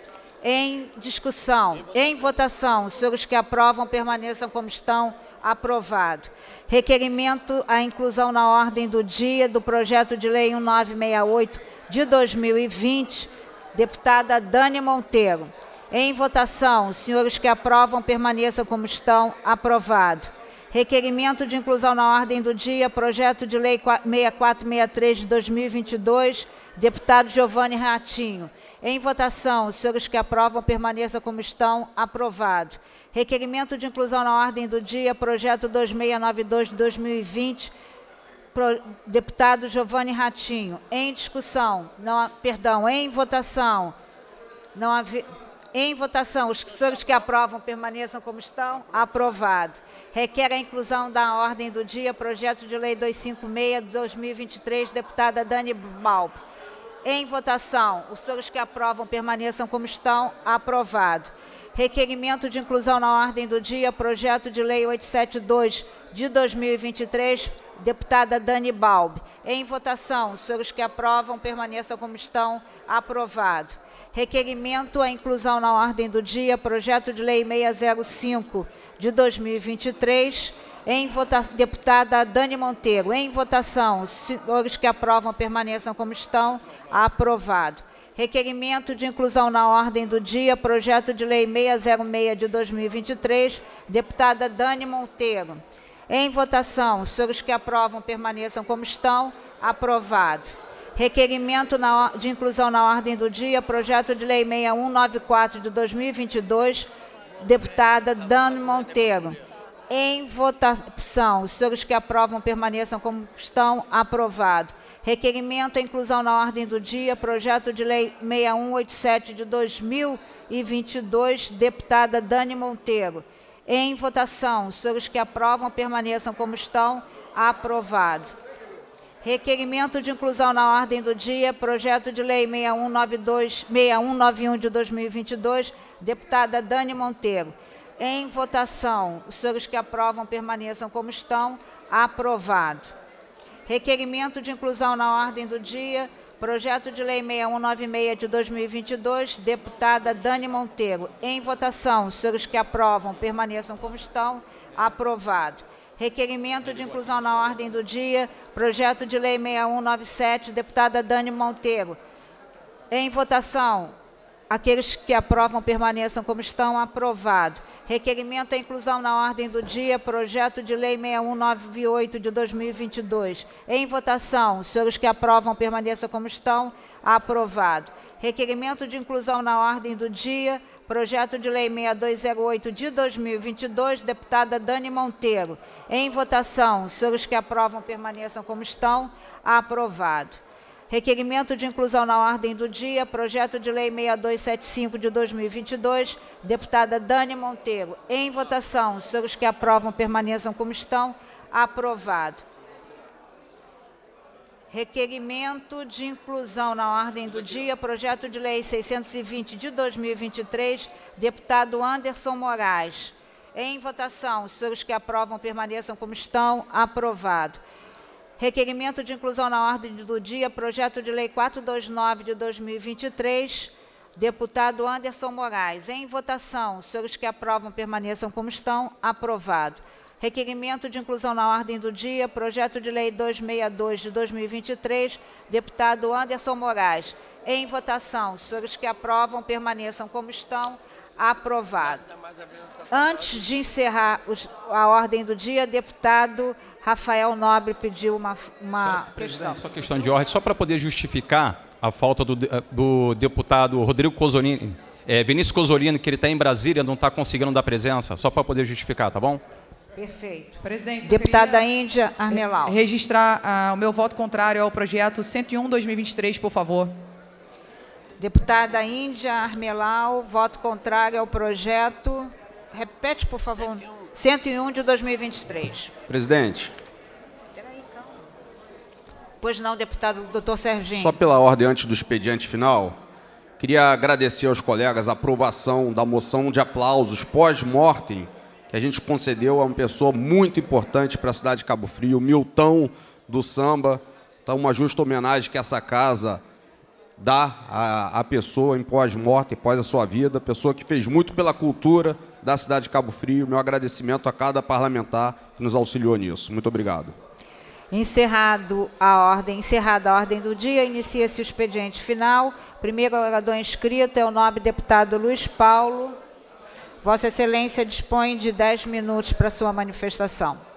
Em discussão, em votação, em votação os senhores que aprovam permaneçam como estão. Aprovado. Requerimento à inclusão na ordem do dia do projeto de lei 1968 de 2020, deputada Dani Monteiro. Em votação, os senhores que aprovam permaneçam como estão. Aprovado. Requerimento de inclusão na ordem do dia, projeto de lei 6463 de 2022, deputado Giovanni Ratinho. Em votação, os senhores que aprovam permaneçam como estão. Aprovado. Requerimento de inclusão na ordem do dia, projeto 2692-2020, pro, deputado Giovanni Ratinho. Em discussão, não, perdão, em votação. Não havia. Em votação, os senhores que aprovam permaneçam como estão? Aprovado. Requer a inclusão da ordem do dia, projeto de lei 256-2023, deputada Dani Balbo. Em votação, os senhores que aprovam permaneçam como estão? Aprovado. Requerimento de inclusão na ordem do dia, projeto de lei 872 de 2023, deputada Dani Balbi. Em votação, os senhores que aprovam permaneçam como estão, aprovado. Requerimento à inclusão na ordem do dia, projeto de lei 605 de 2023, em votação, deputada Dani Monteiro. Em votação, os senhores que aprovam permaneçam como estão, aprovado. Requerimento de inclusão na ordem do dia, projeto de lei 606 de 2023, deputada Dani Monteiro. Em votação, os senhores que aprovam permaneçam como estão. Aprovado. Requerimento na, de inclusão na ordem do dia, projeto de lei 6194 de 2022, deputada Dani Monteiro. Em votação, os senhores que aprovam permaneçam como estão. Aprovado. Requerimento à inclusão na ordem do dia, projeto de lei 6187 de 2022, deputada Dani Monteiro. Em votação, os senhores que aprovam permaneçam como estão. Aprovado. Requerimento de inclusão na ordem do dia, projeto de lei 6192, 6191 de 2022, deputada Dani Monteiro. Em votação, os senhores que aprovam permaneçam como estão. Aprovado. Requerimento de inclusão na ordem do dia, projeto de lei 6196 de 2022, deputada Dani Monteiro. Em votação, os senhores que aprovam permaneçam como estão. Aprovado. Requerimento de inclusão na ordem do dia, projeto de lei 6197, deputada Dani Monteiro. Em votação, aqueles que aprovam permaneçam como estão. Aprovado. Requerimento à inclusão na ordem do dia, projeto de lei 6198 de 2022. Em votação, os senhores que aprovam permaneçam como estão. Aprovado. Requerimento de inclusão na ordem do dia, projeto de lei 6208 de 2022, deputada Dani Monteiro. Em votação, os senhores que aprovam permaneçam como estão. Aprovado. Requerimento de inclusão na ordem do dia, projeto de lei 6275 de 2022, deputada Dani Monteiro. Em votação, os que aprovam permaneçam como estão. Aprovado. Requerimento de inclusão na ordem do dia, projeto de lei 620 de 2023, deputado Anderson Moraes. Em votação, os senhores que aprovam permaneçam como estão. Aprovado. Requerimento de inclusão na ordem do dia, projeto de lei 429 de 2023, deputado Anderson Moraes. Em votação, os senhores que aprovam permaneçam como estão. Aprovado. Requerimento de inclusão na ordem do dia, projeto de lei 262 de 2023, deputado Anderson Moraes. Em votação, os senhores que aprovam permaneçam como estão. Aprovado. Aprovado. Antes de encerrar a ordem do dia, deputado Rafael Nobre pediu uma, uma só, questão. Só questão de ordem, só para poder justificar a falta do, eh, do deputado Rodrigo Cosolini, é, Vinícius Cosolino, que ele está em Brasília, não está conseguindo dar presença, só para poder justificar, tá bom? Perfeito. Presidente, Deputada Índia Armelau. Eh, registrar ah, o meu voto contrário ao projeto 101-2023, por favor. Deputada Índia Armelau, voto contrário ao projeto. Repete, por favor. 101, 101 de 2023. Presidente. Pois não, deputado doutor Serginho. Só pela ordem antes do expediente final, queria agradecer aos colegas a aprovação da moção de aplausos pós-mortem que a gente concedeu a uma pessoa muito importante para a cidade de Cabo Frio, Milton do Samba. Então, uma justa homenagem que essa casa dar à, à pessoa em pós-morte, pós a sua vida, pessoa que fez muito pela cultura da cidade de Cabo Frio. Meu agradecimento a cada parlamentar que nos auxiliou nisso. Muito obrigado. Encerrado a ordem, encerrada a ordem do dia, inicia-se o expediente final. Primeiro orador inscrito é o nobre deputado Luiz Paulo. Vossa Excelência dispõe de 10 minutos para sua manifestação.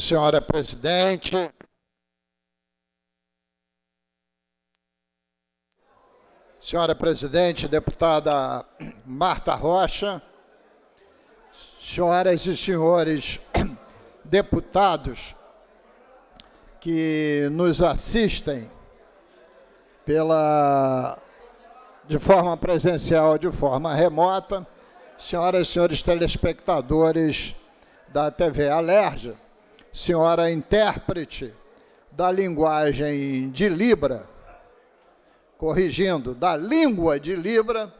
senhora presidente. Senhora presidente, deputada Marta Rocha, senhoras e senhores deputados que nos assistem pela de forma presencial, de forma remota, senhoras e senhores telespectadores da TV Alerja senhora intérprete da linguagem de Libra, corrigindo, da língua de Libra,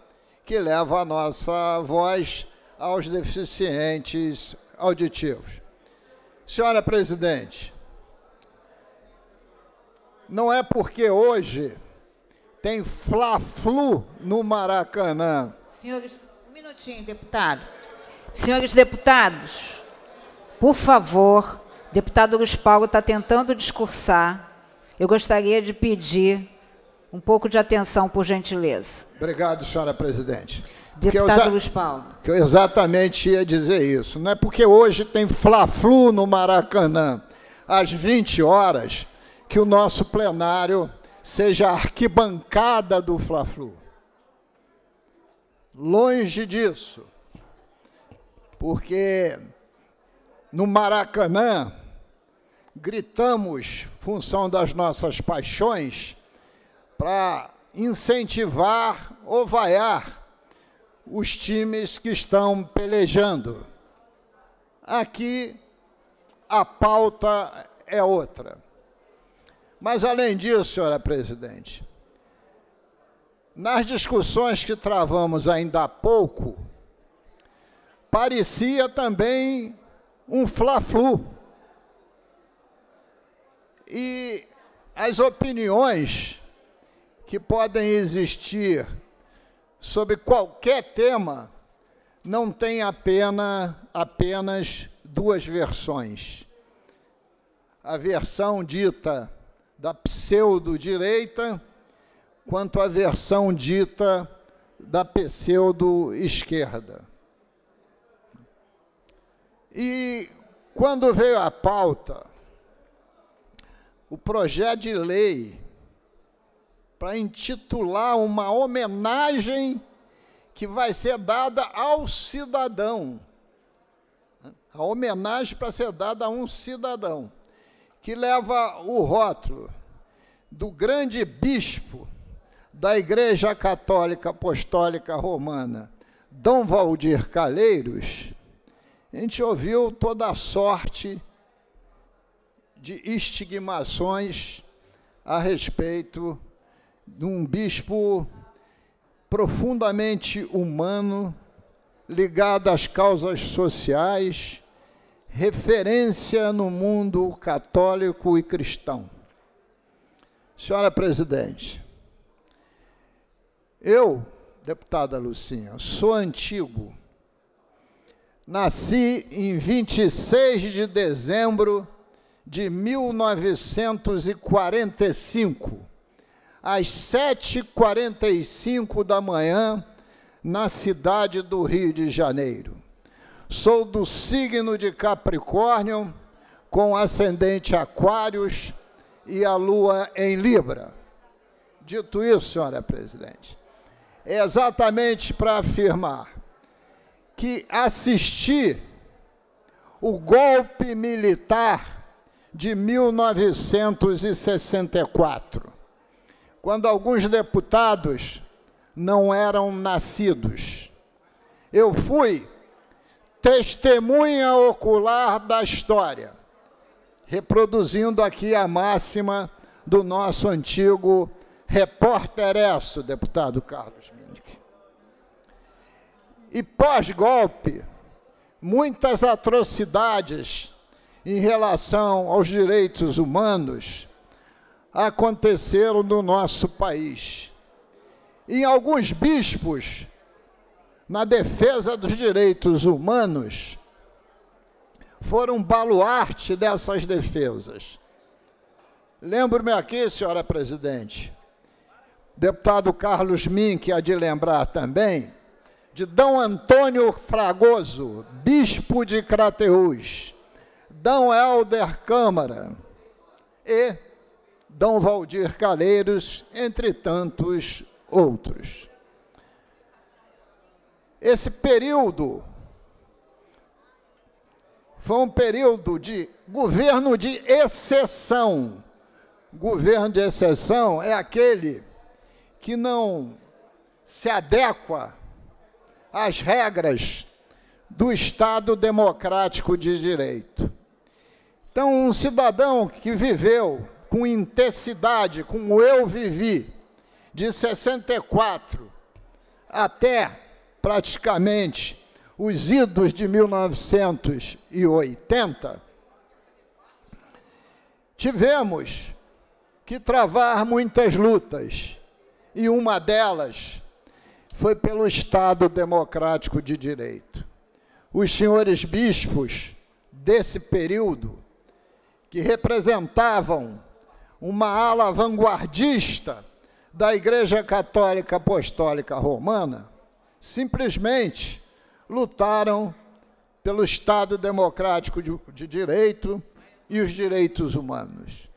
que leva a nossa voz aos deficientes auditivos. Senhora presidente, não é porque hoje tem fla-flu no Maracanã. Senhores, um minutinho, deputado. Senhores deputados, por favor, deputado Luiz Paulo está tentando discursar. Eu gostaria de pedir um pouco de atenção, por gentileza. Obrigado, senhora presidente. Deputado Luiz Paulo. Que eu exatamente ia dizer isso. Não é porque hoje tem Fla-Flu no Maracanã, às 20 horas, que o nosso plenário seja a arquibancada do Fla-Flu. Longe disso. Porque no Maracanã, gritamos, função das nossas paixões, para incentivar ou vaiar os times que estão pelejando. Aqui a pauta é outra. Mas além disso, senhora presidente, nas discussões que travamos ainda há pouco, parecia também um fla-flu. E as opiniões que podem existir sobre qualquer tema não tem apenas, apenas duas versões. A versão dita da pseudo-direita quanto à versão dita da pseudo-esquerda. E quando veio a pauta, o projeto de lei para intitular uma homenagem que vai ser dada ao cidadão. A homenagem para ser dada a um cidadão, que leva o rótulo do grande bispo da Igreja Católica Apostólica Romana, Dom Valdir Calheiros, a gente ouviu toda a sorte de estigmações a respeito de um bispo profundamente humano, ligado às causas sociais, referência no mundo católico e cristão. Senhora presidente, eu, deputada Lucinha, sou antigo Nasci em 26 de dezembro de 1945. Às 7h45 da manhã, na cidade do Rio de Janeiro. Sou do signo de Capricórnio, com ascendente Aquários e a lua em Libra. Dito isso, senhora presidente, é exatamente para afirmar que assisti o golpe militar de 1964, quando alguns deputados não eram nascidos. Eu fui testemunha ocular da história, reproduzindo aqui a máxima do nosso antigo repórter deputado Carlos e pós-golpe, muitas atrocidades em relação aos direitos humanos aconteceram no nosso país. Em alguns bispos, na defesa dos direitos humanos, foram baluarte dessas defesas. Lembro-me aqui, senhora presidente, deputado Carlos Mim, que há de lembrar também, de D. Antônio Fragoso, bispo de Crateús, D. Helder Câmara e D. Valdir Calheiros, entre tantos outros. Esse período foi um período de governo de exceção. Governo de exceção é aquele que não se adequa as regras do Estado democrático de direito. Então, um cidadão que viveu com intensidade, como eu vivi, de 64 até praticamente os idos de 1980, tivemos que travar muitas lutas, e uma delas foi pelo Estado Democrático de Direito. Os senhores bispos desse período, que representavam uma ala vanguardista da Igreja Católica Apostólica Romana, simplesmente lutaram pelo Estado Democrático de, de, Direito e os direitos humanos,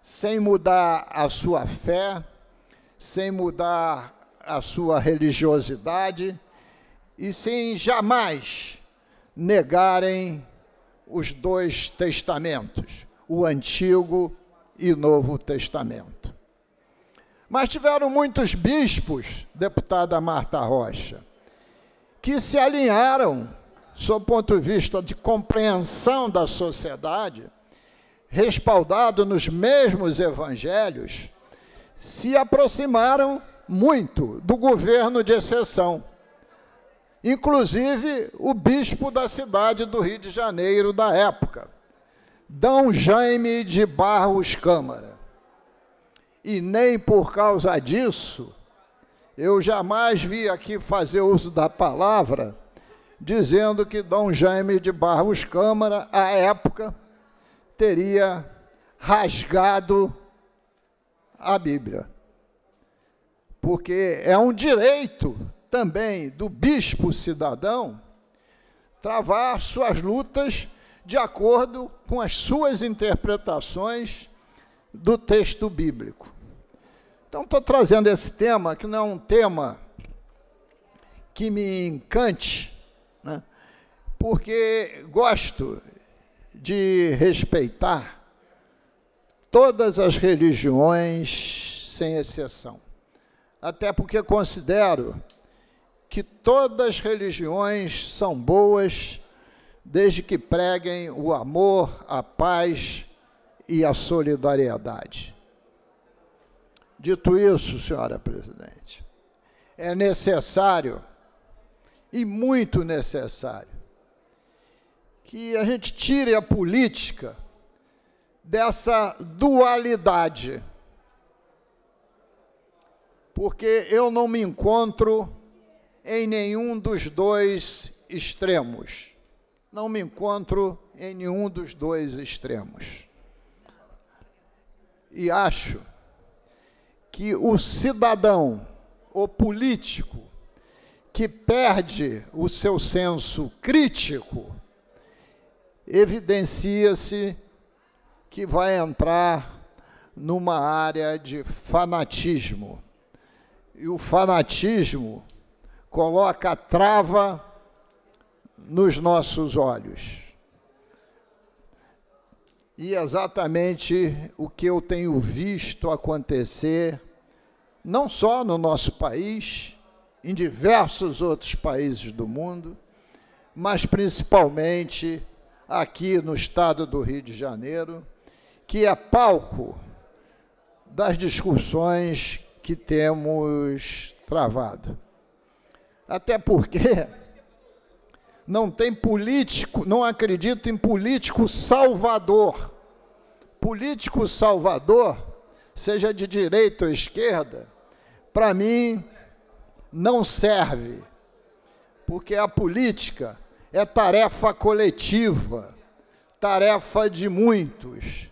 sem mudar a sua fé, sem mudar a sua religiosidade e sem jamais negarem os dois testamentos, o Antigo e Novo Testamento. Mas tiveram muitos bispos, deputada Marta Rocha, que se alinharam, sob ponto de vista de compreensão da sociedade, respaldado nos mesmos evangelhos, se aproximaram muito do governo de exceção. Inclusive o bispo da cidade do Rio de Janeiro da época, D. Jaime de Barros Câmara. E nem por causa disso eu jamais vi aqui fazer uso da palavra dizendo que Dom Jaime de Barros Câmara, à época, teria rasgado a Bíblia porque é um direito também do bispo cidadão travar suas lutas de acordo com as suas interpretações do texto bíblico. Então, estou trazendo esse tema, que não é um tema que me encante, né? porque gosto de respeitar todas as religiões, sem exceção até porque considero que todas as religiões são boas desde que preguem o amor, a paz e a solidariedade. Dito isso, senhora presidente, é necessário e muito necessário que a gente tire a política dessa dualidade porque eu não me encontro em nenhum dos dois extremos. Não me encontro em nenhum dos dois extremos. E acho que o cidadão, o político, que perde o seu senso crítico, evidencia-se que vai entrar numa área de fanatismo e o fanatismo coloca trava nos nossos olhos. E é exatamente o que eu tenho visto acontecer, não só no nosso país, em diversos outros países do mundo, mas principalmente aqui no estado do Rio de Janeiro, que é palco das discussões que temos travado. Até porque não tem político, não acredito em político salvador. Político salvador, seja de direita ou esquerda, para mim não serve. Porque a política é tarefa coletiva, tarefa de muitos.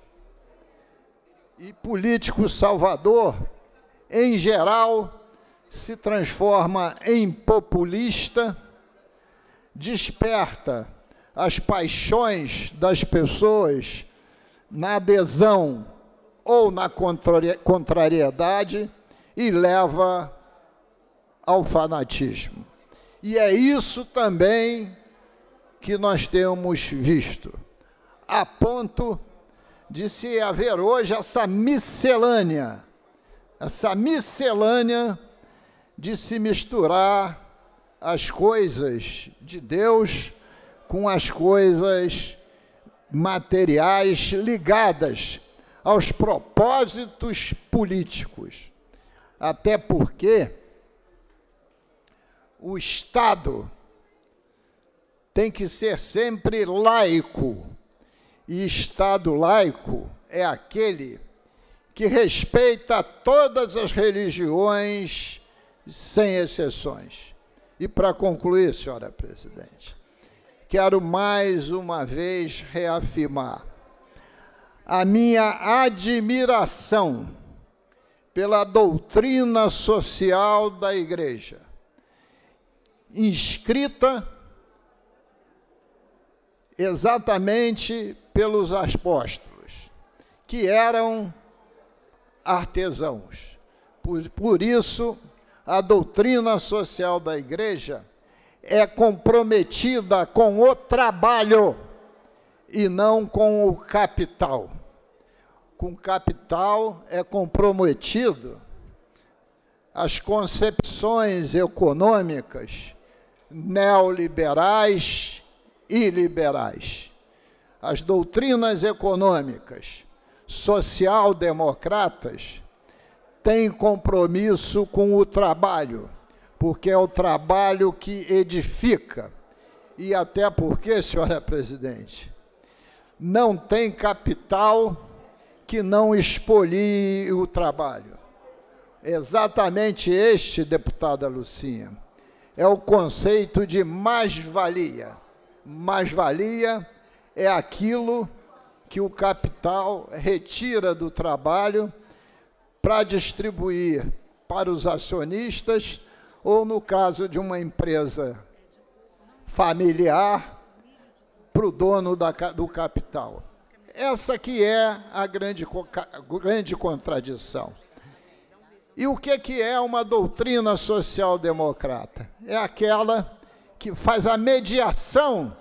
E político salvador em geral, se transforma em populista, desperta as paixões das pessoas na adesão ou na contrariedade e leva ao fanatismo. E é isso também que nós temos visto, a ponto de se haver hoje essa miscelânea essa miscelânea de se misturar as coisas de Deus com as coisas materiais ligadas aos propósitos políticos. Até porque o Estado tem que ser sempre laico. E Estado laico é aquele que respeita todas as religiões, sem exceções. E para concluir, senhora presidente, quero mais uma vez reafirmar a minha admiração pela doutrina social da Igreja, inscrita exatamente pelos apóstolos, que eram artesãos. Por, por isso, a doutrina social da igreja é comprometida com o trabalho e não com o capital. Com capital é comprometido as concepções econômicas neoliberais e liberais. As doutrinas econômicas social-democratas têm compromisso com o trabalho, porque é o trabalho que edifica. E até porque, senhora presidente, não tem capital que não expolie o trabalho. Exatamente este, deputada Lucinha, é o conceito de mais-valia. Mais-valia é aquilo que que o capital retira do trabalho para distribuir para os acionistas, ou no caso de uma empresa familiar, para o dono da, do capital. Essa que é a grande, grande contradição. E o que, que é uma doutrina social-democrata? É aquela que faz a mediação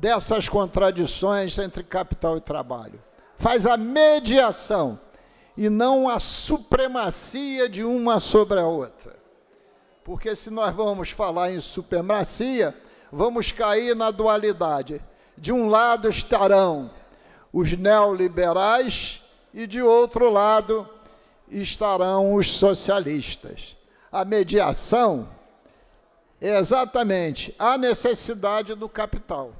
dessas contradições entre capital e trabalho. Faz a mediação e não a supremacia de uma sobre a outra. Porque se nós vamos falar em supremacia, vamos cair na dualidade. De um lado estarão os neoliberais e de outro lado estarão os socialistas. A mediação é exatamente a necessidade do capital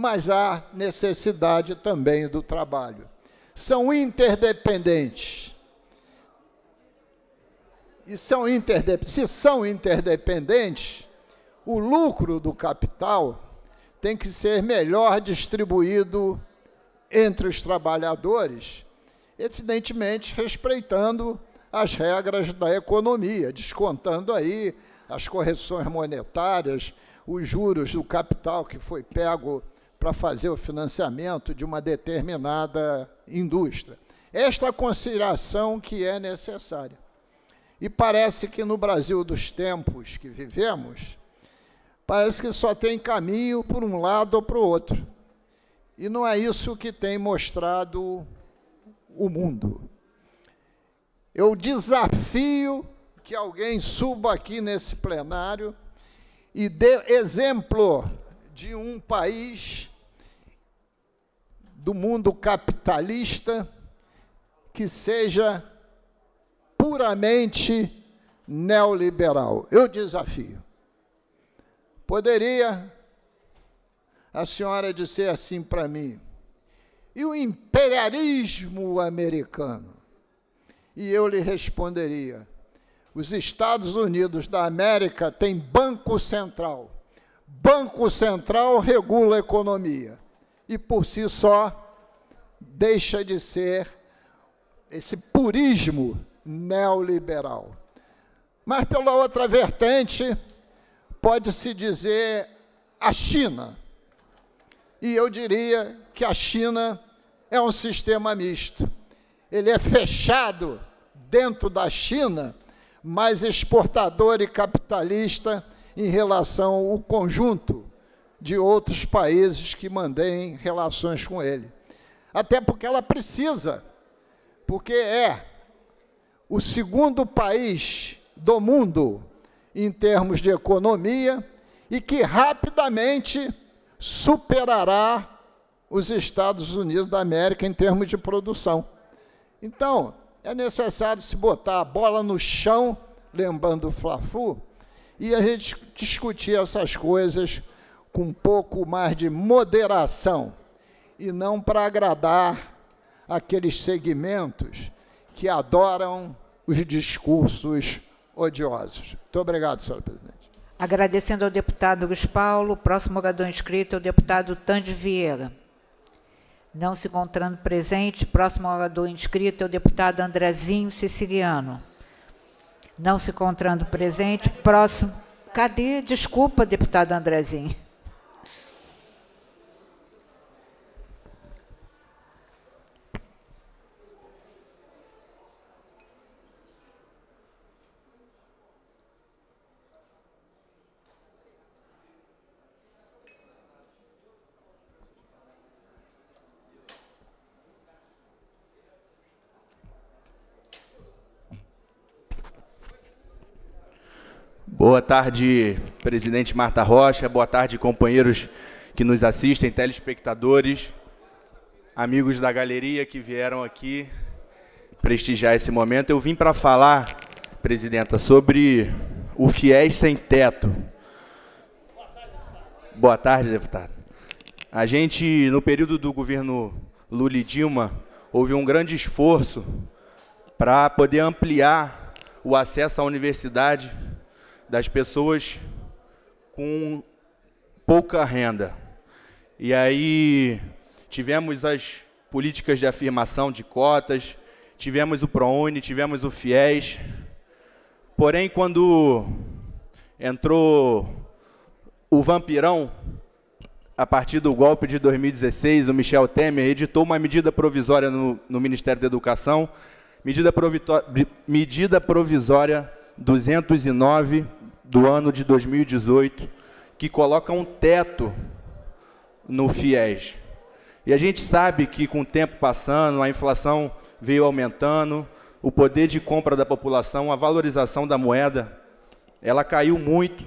mas há necessidade também do trabalho. São interdependentes. E são interdependentes. Se são interdependentes, o lucro do capital tem que ser melhor distribuído entre os trabalhadores, evidentemente respeitando as regras da economia, descontando aí as correções monetárias, os juros do capital que foi pego para fazer o financiamento de uma determinada indústria. Esta consideração que é necessária. E parece que no Brasil dos tempos que vivemos, parece que só tem caminho por um lado ou para o outro. E não é isso que tem mostrado o mundo. Eu desafio que alguém suba aqui nesse plenário e dê exemplo de um país do mundo capitalista que seja puramente neoliberal. Eu desafio. Poderia a senhora dizer assim para mim: e o imperialismo americano? E eu lhe responderia: os Estados Unidos da América têm Banco Central. Banco Central regula a economia e por si só deixa de ser esse purismo neoliberal. Mas pela outra vertente, pode-se dizer a China. E eu diria que a China é um sistema misto. Ele é fechado dentro da China, mas exportador e capitalista em relação ao conjunto de outros países que mantêm relações com ele. Até porque ela precisa, porque é o segundo país do mundo em termos de economia e que rapidamente superará os Estados Unidos da América em termos de produção. Então, é necessário se botar a bola no chão, lembrando o Flafu, e a gente discutir essas coisas com um pouco mais de moderação e não para agradar aqueles segmentos que adoram os discursos odiosos. Muito obrigado, senhora presidente. Agradecendo ao deputado Luiz Paulo, próximo orador inscrito é o deputado Tandy Vieira. Não se encontrando presente, próximo orador inscrito é o deputado Andrezinho Siciliano. Não se encontrando presente, próximo. Cadê? Desculpa, deputado Andrezinho. Boa tarde, presidente Marta Rocha. Boa tarde, companheiros que nos assistem, telespectadores, amigos da galeria que vieram aqui prestigiar esse momento. Eu vim para falar, presidenta, sobre o FIES sem teto. Boa tarde, deputado. A gente, no período do governo Lula e Dilma, houve um grande esforço para poder ampliar o acesso à universidade das pessoas com pouca renda. E aí tivemos as políticas de afirmação de cotas, tivemos o ProUni, tivemos o FIES. Porém, quando entrou o vampirão, a partir do golpe de 2016, o Michel Temer editou uma medida provisória no, no Ministério da Educação, medida, medida provisória 209 do ano de 2018 que coloca um teto no FIES. E a gente sabe que com o tempo passando, a inflação veio aumentando, o poder de compra da população, a valorização da moeda, ela caiu muito.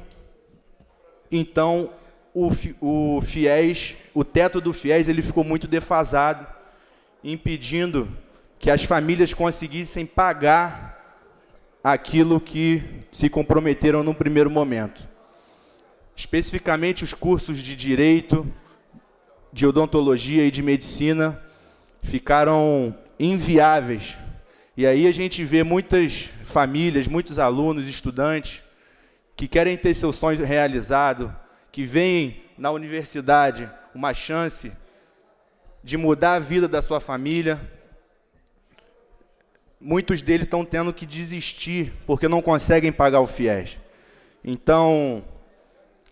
Então, o, o FIES, o teto do FIES, ele ficou muito defasado, impedindo que as famílias conseguissem pagar aquilo que se comprometeram no primeiro momento. Especificamente os cursos de direito, de odontologia e de medicina ficaram inviáveis. E aí a gente vê muitas famílias, muitos alunos, estudantes que querem ter seus sonhos realizados, que veem na universidade uma chance de mudar a vida da sua família, muitos deles estão tendo que desistir porque não conseguem pagar o FIES. Então,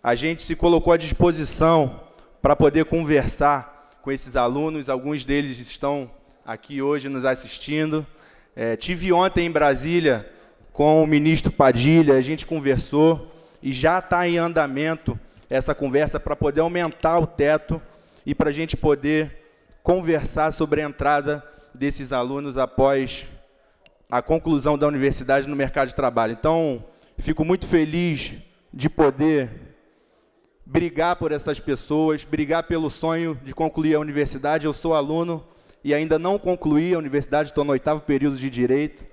a gente se colocou à disposição para poder conversar com esses alunos, alguns deles estão aqui hoje nos assistindo. É, tive ontem em Brasília com o ministro Padilha, a gente conversou e já está em andamento essa conversa para poder aumentar o teto e para a gente poder conversar sobre a entrada desses alunos após a conclusão da universidade no mercado de trabalho. Então, fico muito feliz de poder brigar por essas pessoas, brigar pelo sonho de concluir a universidade. Eu sou aluno e ainda não concluí a universidade, estou no oitavo período de direito,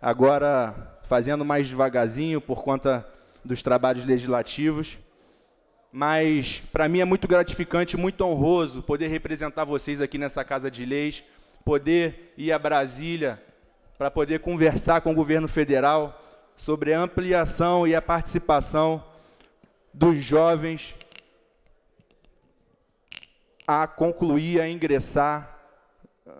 agora fazendo mais devagarzinho por conta dos trabalhos legislativos. Mas para mim é muito gratificante, muito honroso poder representar vocês aqui nessa Casa de Leis, poder ir a Brasília para poder conversar com o governo federal sobre a ampliação e a participação dos jovens a concluir, a ingressar uh,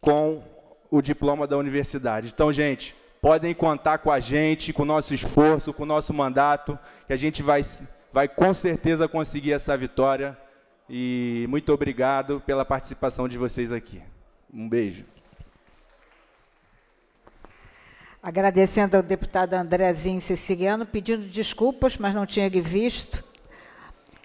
com o diploma da universidade. Então, gente, podem contar com a gente, com o nosso esforço, com o nosso mandato, que a gente vai, vai com certeza conseguir essa vitória. E muito obrigado pela participação de vocês aqui. Um beijo. agradecendo ao deputado Andrezinho Siciliano, pedindo desculpas, mas não tinha lhe visto.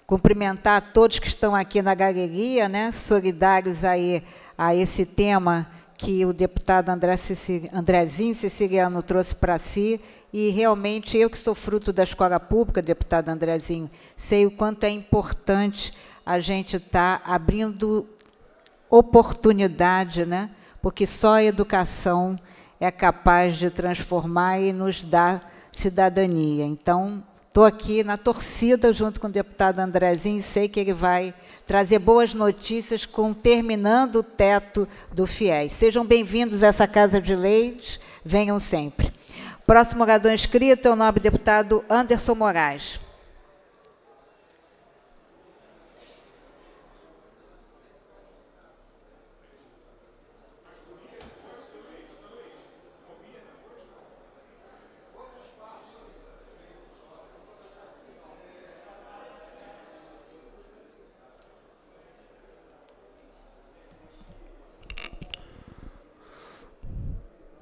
Cumprimentar a todos que estão aqui na galeria, né, solidários aí a esse tema que o deputado André Andrezinho Siciliano trouxe para si. E realmente eu que sou fruto da escola pública, deputado Andrezinho, sei o quanto é importante a gente estar tá abrindo oportunidade, né? Porque só a educação é capaz de transformar e nos dar cidadania. Então, estou aqui na torcida junto com o deputado Andrezinho e sei que ele vai trazer boas notícias com terminando o teto do FIES. Sejam bem-vindos a essa Casa de Leis, venham sempre. Próximo orador inscrito é o nobre deputado Anderson Moraes.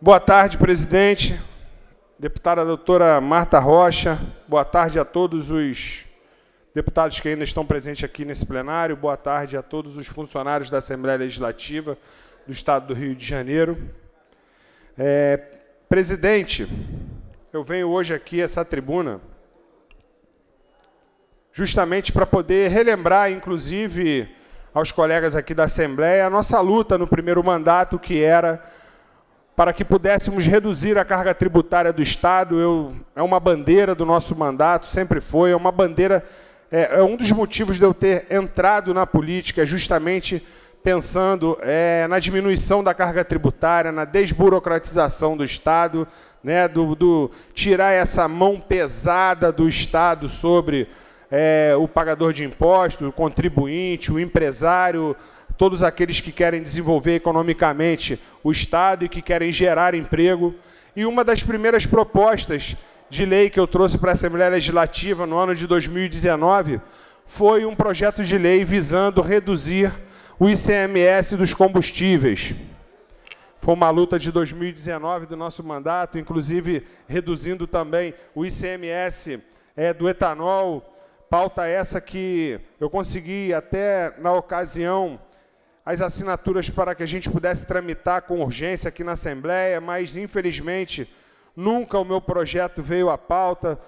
Boa tarde, presidente. Deputada doutora Marta Rocha, boa tarde a todos os deputados que ainda estão presentes aqui nesse plenário, boa tarde a todos os funcionários da Assembleia Legislativa do Estado do Rio de Janeiro. É, presidente, eu venho hoje aqui a essa tribuna justamente para poder relembrar, inclusive, aos colegas aqui da Assembleia, a nossa luta no primeiro mandato, que era para que pudéssemos reduzir a carga tributária do Estado. Eu, é uma bandeira do nosso mandato, sempre foi, é uma bandeira. É, é um dos motivos de eu ter entrado na política, é justamente pensando é, na diminuição da carga tributária, na desburocratização do Estado, né, do, do tirar essa mão pesada do Estado sobre é, o pagador de impostos, o contribuinte, o empresário, todos aqueles que querem desenvolver economicamente o Estado e que querem gerar emprego. E uma das primeiras propostas de lei que eu trouxe para a Assembleia Legislativa no ano de 2019 foi um projeto de lei visando reduzir o ICMS dos combustíveis. Foi uma luta de 2019 do nosso mandato, inclusive reduzindo também o ICMS é, do etanol. Pauta essa que eu consegui até na ocasião as assinaturas para que a gente pudesse tramitar com urgência aqui na Assembleia, mas infelizmente nunca o meu projeto veio à pauta.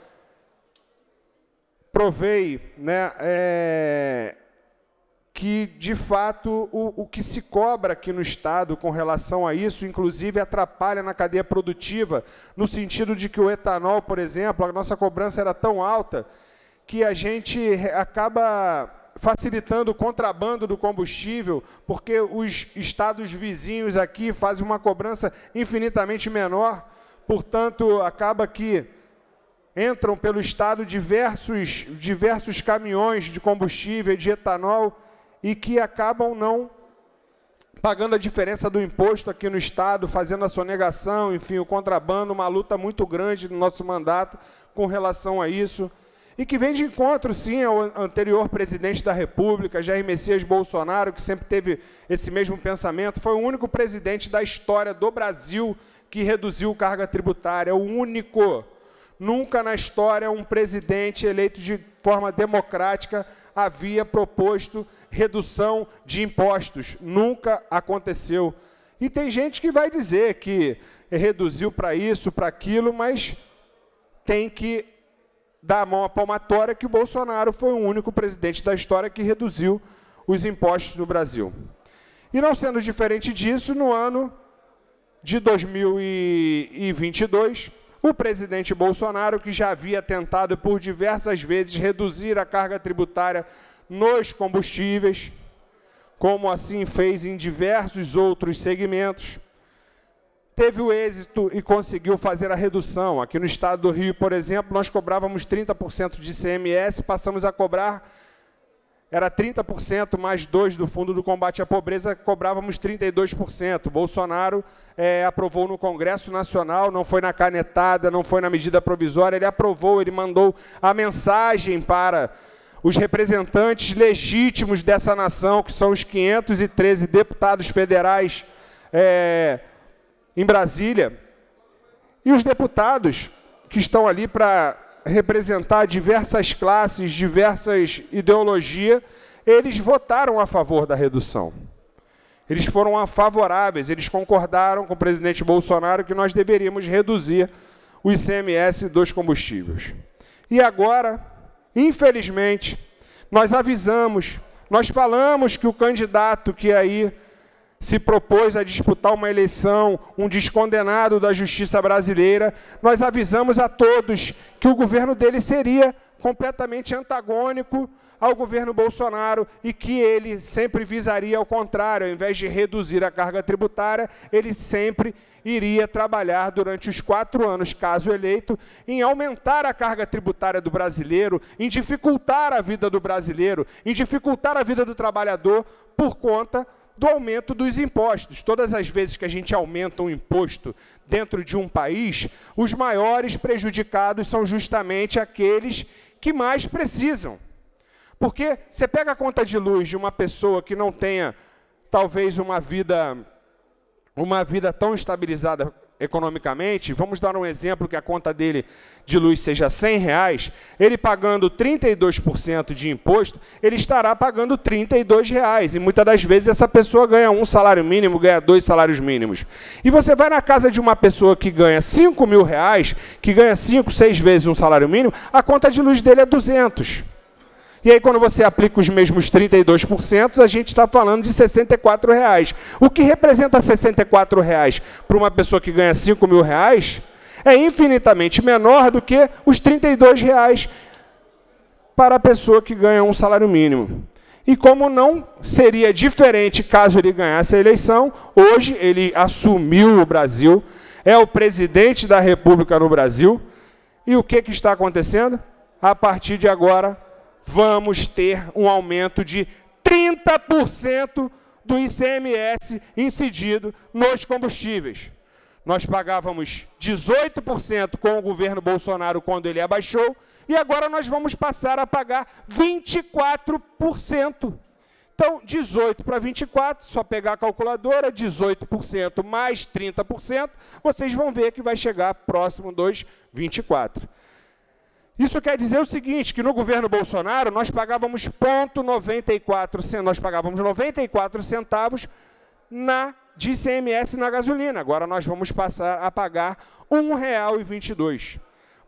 Provei né, é, que, de fato, o, o que se cobra aqui no Estado com relação a isso, inclusive, atrapalha na cadeia produtiva, no sentido de que o etanol, por exemplo, a nossa cobrança era tão alta que a gente acaba facilitando o contrabando do combustível, porque os estados vizinhos aqui fazem uma cobrança infinitamente menor, portanto, acaba que entram pelo estado diversos, diversos caminhões de combustível, de etanol, e que acabam não pagando a diferença do imposto aqui no Estado, fazendo a sonegação, enfim, o contrabando, uma luta muito grande no nosso mandato com relação a isso e que vem de encontro, sim, ao anterior presidente da República, Jair Messias Bolsonaro, que sempre teve esse mesmo pensamento. Foi o único presidente da história do Brasil que reduziu carga tributária, é o único. Nunca na história um presidente eleito de forma democrática havia proposto redução de impostos. Nunca aconteceu. E tem gente que vai dizer que reduziu para isso, para aquilo, mas tem que da a mão à palmatória que o Bolsonaro foi o único presidente da história que reduziu os impostos no Brasil. E não sendo diferente disso, no ano de 2022, o presidente Bolsonaro, que já havia tentado por diversas vezes reduzir a carga tributária nos combustíveis, como assim fez em diversos outros segmentos, teve o êxito e conseguiu fazer a redução. Aqui no estado do Rio, por exemplo, nós cobrávamos 30% de CMS, passamos a cobrar era 30% mais 2 do Fundo do Combate à Pobreza, cobrávamos 32%. Bolsonaro é, aprovou no Congresso Nacional, não foi na canetada, não foi na medida provisória, ele aprovou, ele mandou a mensagem para os representantes legítimos dessa nação, que são os 513 deputados federais é, em Brasília, e os deputados que estão ali para representar diversas classes, diversas ideologias, eles votaram a favor da redução. Eles foram favoráveis, eles concordaram com o presidente Bolsonaro que nós deveríamos reduzir o ICMS dos combustíveis. E agora, infelizmente, nós avisamos, nós falamos que o candidato que é aí se propôs a disputar uma eleição, um descondenado da justiça brasileira, nós avisamos a todos que o governo dele seria completamente antagônico ao governo Bolsonaro e que ele sempre visaria ao contrário, ao invés de reduzir a carga tributária, ele sempre iria trabalhar durante os quatro anos, caso eleito, em aumentar a carga tributária do brasileiro, em dificultar a vida do brasileiro, em dificultar a vida do trabalhador por conta do aumento dos impostos. Todas as vezes que a gente aumenta um imposto dentro de um país, os maiores prejudicados são justamente aqueles que mais precisam. Porque você pega a conta de luz de uma pessoa que não tenha talvez uma vida uma vida tão estabilizada economicamente, vamos dar um exemplo que a conta dele de luz seja 100 reais, ele pagando 32% de imposto, ele estará pagando 32 reais. E muitas das vezes essa pessoa ganha um salário mínimo, ganha dois salários mínimos. E você vai na casa de uma pessoa que ganha 5 mil reais, que ganha 5, 6 vezes um salário mínimo, a conta de luz dele é 200. E aí, quando você aplica os mesmos 32%, a gente está falando de R$ reais. O que representa R$ reais para uma pessoa que ganha R$ mil reais é infinitamente menor do que os R$ reais para a pessoa que ganha um salário mínimo. E como não seria diferente caso ele ganhasse a eleição, hoje ele assumiu o Brasil, é o presidente da República no Brasil. E o que, que está acontecendo? A partir de agora, vamos ter um aumento de 30% do ICMS incidido nos combustíveis. Nós pagávamos 18% com o governo Bolsonaro quando ele abaixou, e agora nós vamos passar a pagar 24%. Então, 18 para 24, só pegar a calculadora, 18% mais 30%, vocês vão ver que vai chegar próximo dos 24. Isso quer dizer o seguinte, que no governo Bolsonaro nós pagávamos ponto 94, nós pagávamos 94 centavos na de ICMS na gasolina. Agora nós vamos passar a pagar R$ 1,22.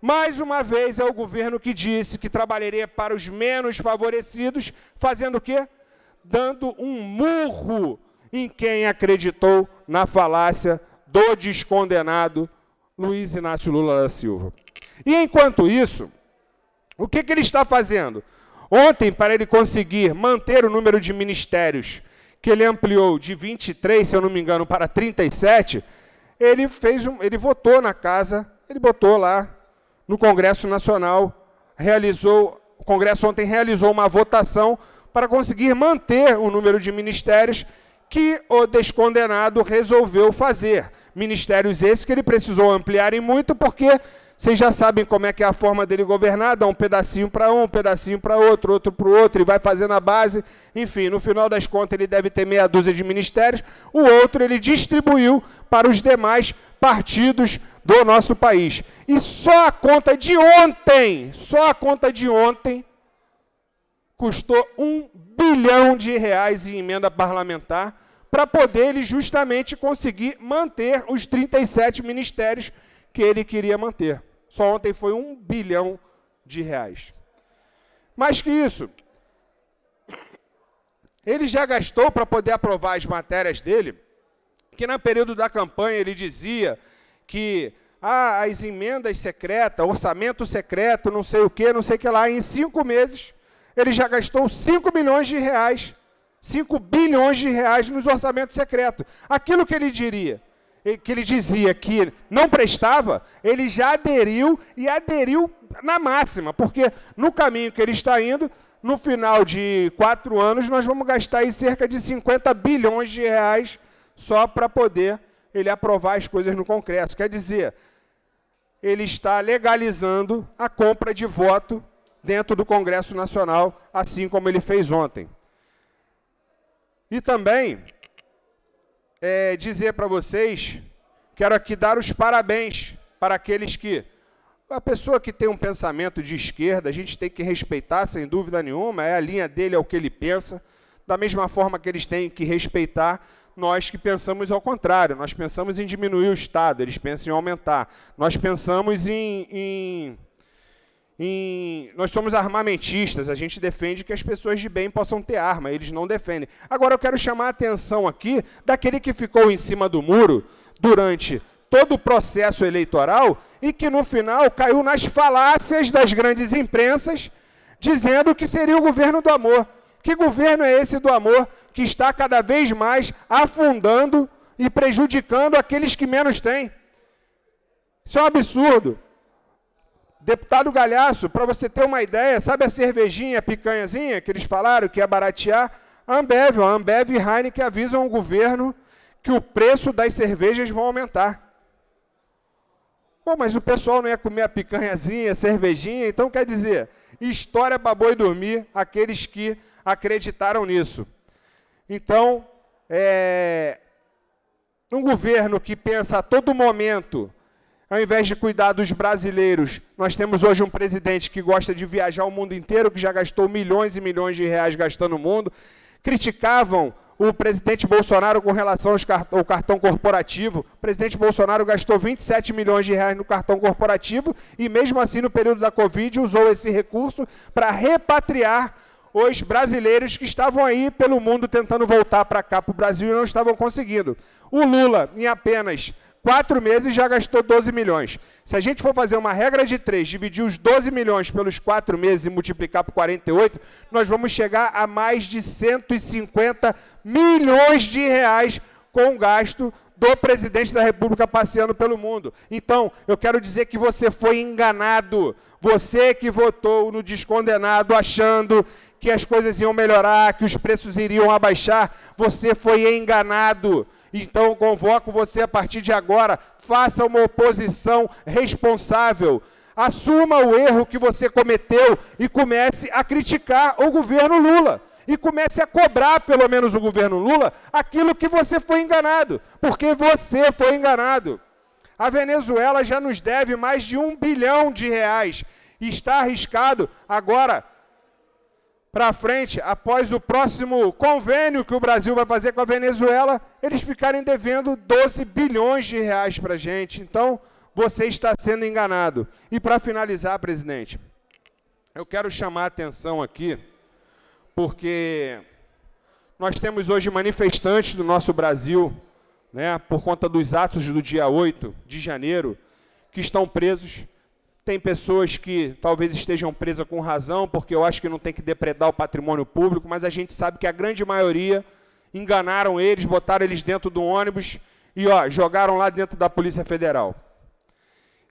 Mais uma vez é o governo que disse que trabalharia para os menos favorecidos, fazendo o quê? Dando um murro em quem acreditou na falácia do descondenado Luiz Inácio Lula da Silva. E enquanto isso, o que, que ele está fazendo? Ontem, para ele conseguir manter o número de ministérios que ele ampliou de 23, se eu não me engano, para 37, ele fez um, ele votou na casa, ele botou lá no Congresso Nacional, realizou, o Congresso ontem realizou uma votação para conseguir manter o número de ministérios que o descondenado resolveu fazer. Ministérios esses que ele precisou ampliar em muito, porque vocês já sabem como é que é a forma dele governar, dá um pedacinho para um, um pedacinho para outro, outro para o outro, e vai fazendo a base. Enfim, no final das contas ele deve ter meia dúzia de ministérios, o outro ele distribuiu para os demais partidos do nosso país. E só a conta de ontem, só a conta de ontem, custou um bilhão de reais em emenda parlamentar para poder ele justamente conseguir manter os 37 ministérios que ele queria manter. Só ontem foi um bilhão de reais. Mais que isso, ele já gastou para poder aprovar as matérias dele, que no período da campanha ele dizia que ah, as emendas secretas, orçamento secreto, não sei o que, não sei o que lá, em cinco meses ele já gastou 5 milhões de reais, 5 bilhões de reais nos orçamentos secretos. Aquilo que ele diria, que ele dizia que não prestava, ele já aderiu e aderiu na máxima, porque no caminho que ele está indo, no final de quatro anos, nós vamos gastar aí cerca de 50 bilhões de reais só para poder ele aprovar as coisas no Congresso. Quer dizer, ele está legalizando a compra de voto dentro do Congresso Nacional, assim como ele fez ontem. E também é, dizer para vocês, quero aqui dar os parabéns para aqueles que. A pessoa que tem um pensamento de esquerda, a gente tem que respeitar, sem dúvida nenhuma, é a linha dele, é o que ele pensa. Da mesma forma que eles têm que respeitar nós que pensamos ao contrário, nós pensamos em diminuir o Estado, eles pensam em aumentar. Nós pensamos em, em em... Nós somos armamentistas, a gente defende que as pessoas de bem possam ter arma, eles não defendem. Agora eu quero chamar a atenção aqui daquele que ficou em cima do muro durante todo o processo eleitoral e que no final caiu nas falácias das grandes imprensas, dizendo que seria o governo do amor. Que governo é esse do amor que está cada vez mais afundando e prejudicando aqueles que menos têm? Isso é um absurdo. Deputado Galhaço, para você ter uma ideia, sabe a cervejinha, a picanhazinha que eles falaram que ia baratear? Ambev, a Ambev e Heineken avisam o governo que o preço das cervejas vão aumentar. Pô, mas o pessoal não ia comer a picanhazinha, a cervejinha, então quer dizer, história para boi dormir aqueles que acreditaram nisso. Então, é, um governo que pensa a todo momento ao invés de cuidar dos brasileiros, nós temos hoje um presidente que gosta de viajar o mundo inteiro, que já gastou milhões e milhões de reais gastando o mundo. Criticavam o presidente Bolsonaro com relação ao cartão corporativo. O presidente Bolsonaro gastou 27 milhões de reais no cartão corporativo e, mesmo assim, no período da Covid, usou esse recurso para repatriar os brasileiros que estavam aí pelo mundo tentando voltar para cá, para o Brasil, e não estavam conseguindo. O Lula, em apenas quatro meses já gastou 12 milhões. Se a gente for fazer uma regra de três, dividir os 12 milhões pelos quatro meses e multiplicar por 48, nós vamos chegar a mais de 150 milhões de reais com o gasto do presidente da República passeando pelo mundo. Então, eu quero dizer que você foi enganado. Você que votou no descondenado achando que as coisas iam melhorar, que os preços iriam abaixar, você foi enganado. Então convoco você a partir de agora, faça uma oposição responsável. Assuma o erro que você cometeu e comece a criticar o governo Lula e comece a cobrar, pelo menos o governo Lula, aquilo que você foi enganado, porque você foi enganado. A Venezuela já nos deve mais de um bilhão de reais e está arriscado agora para frente, após o próximo convênio que o Brasil vai fazer com a Venezuela, eles ficarem devendo 12 bilhões de reais para a gente. Então, você está sendo enganado. E para finalizar, presidente, eu quero chamar a atenção aqui, porque nós temos hoje manifestantes do nosso Brasil, né, por conta dos atos do dia 8 de janeiro, que estão presos tem pessoas que talvez estejam presas com razão, porque eu acho que não tem que depredar o patrimônio público, mas a gente sabe que a grande maioria enganaram eles, botaram eles dentro do ônibus e ó, jogaram lá dentro da Polícia Federal.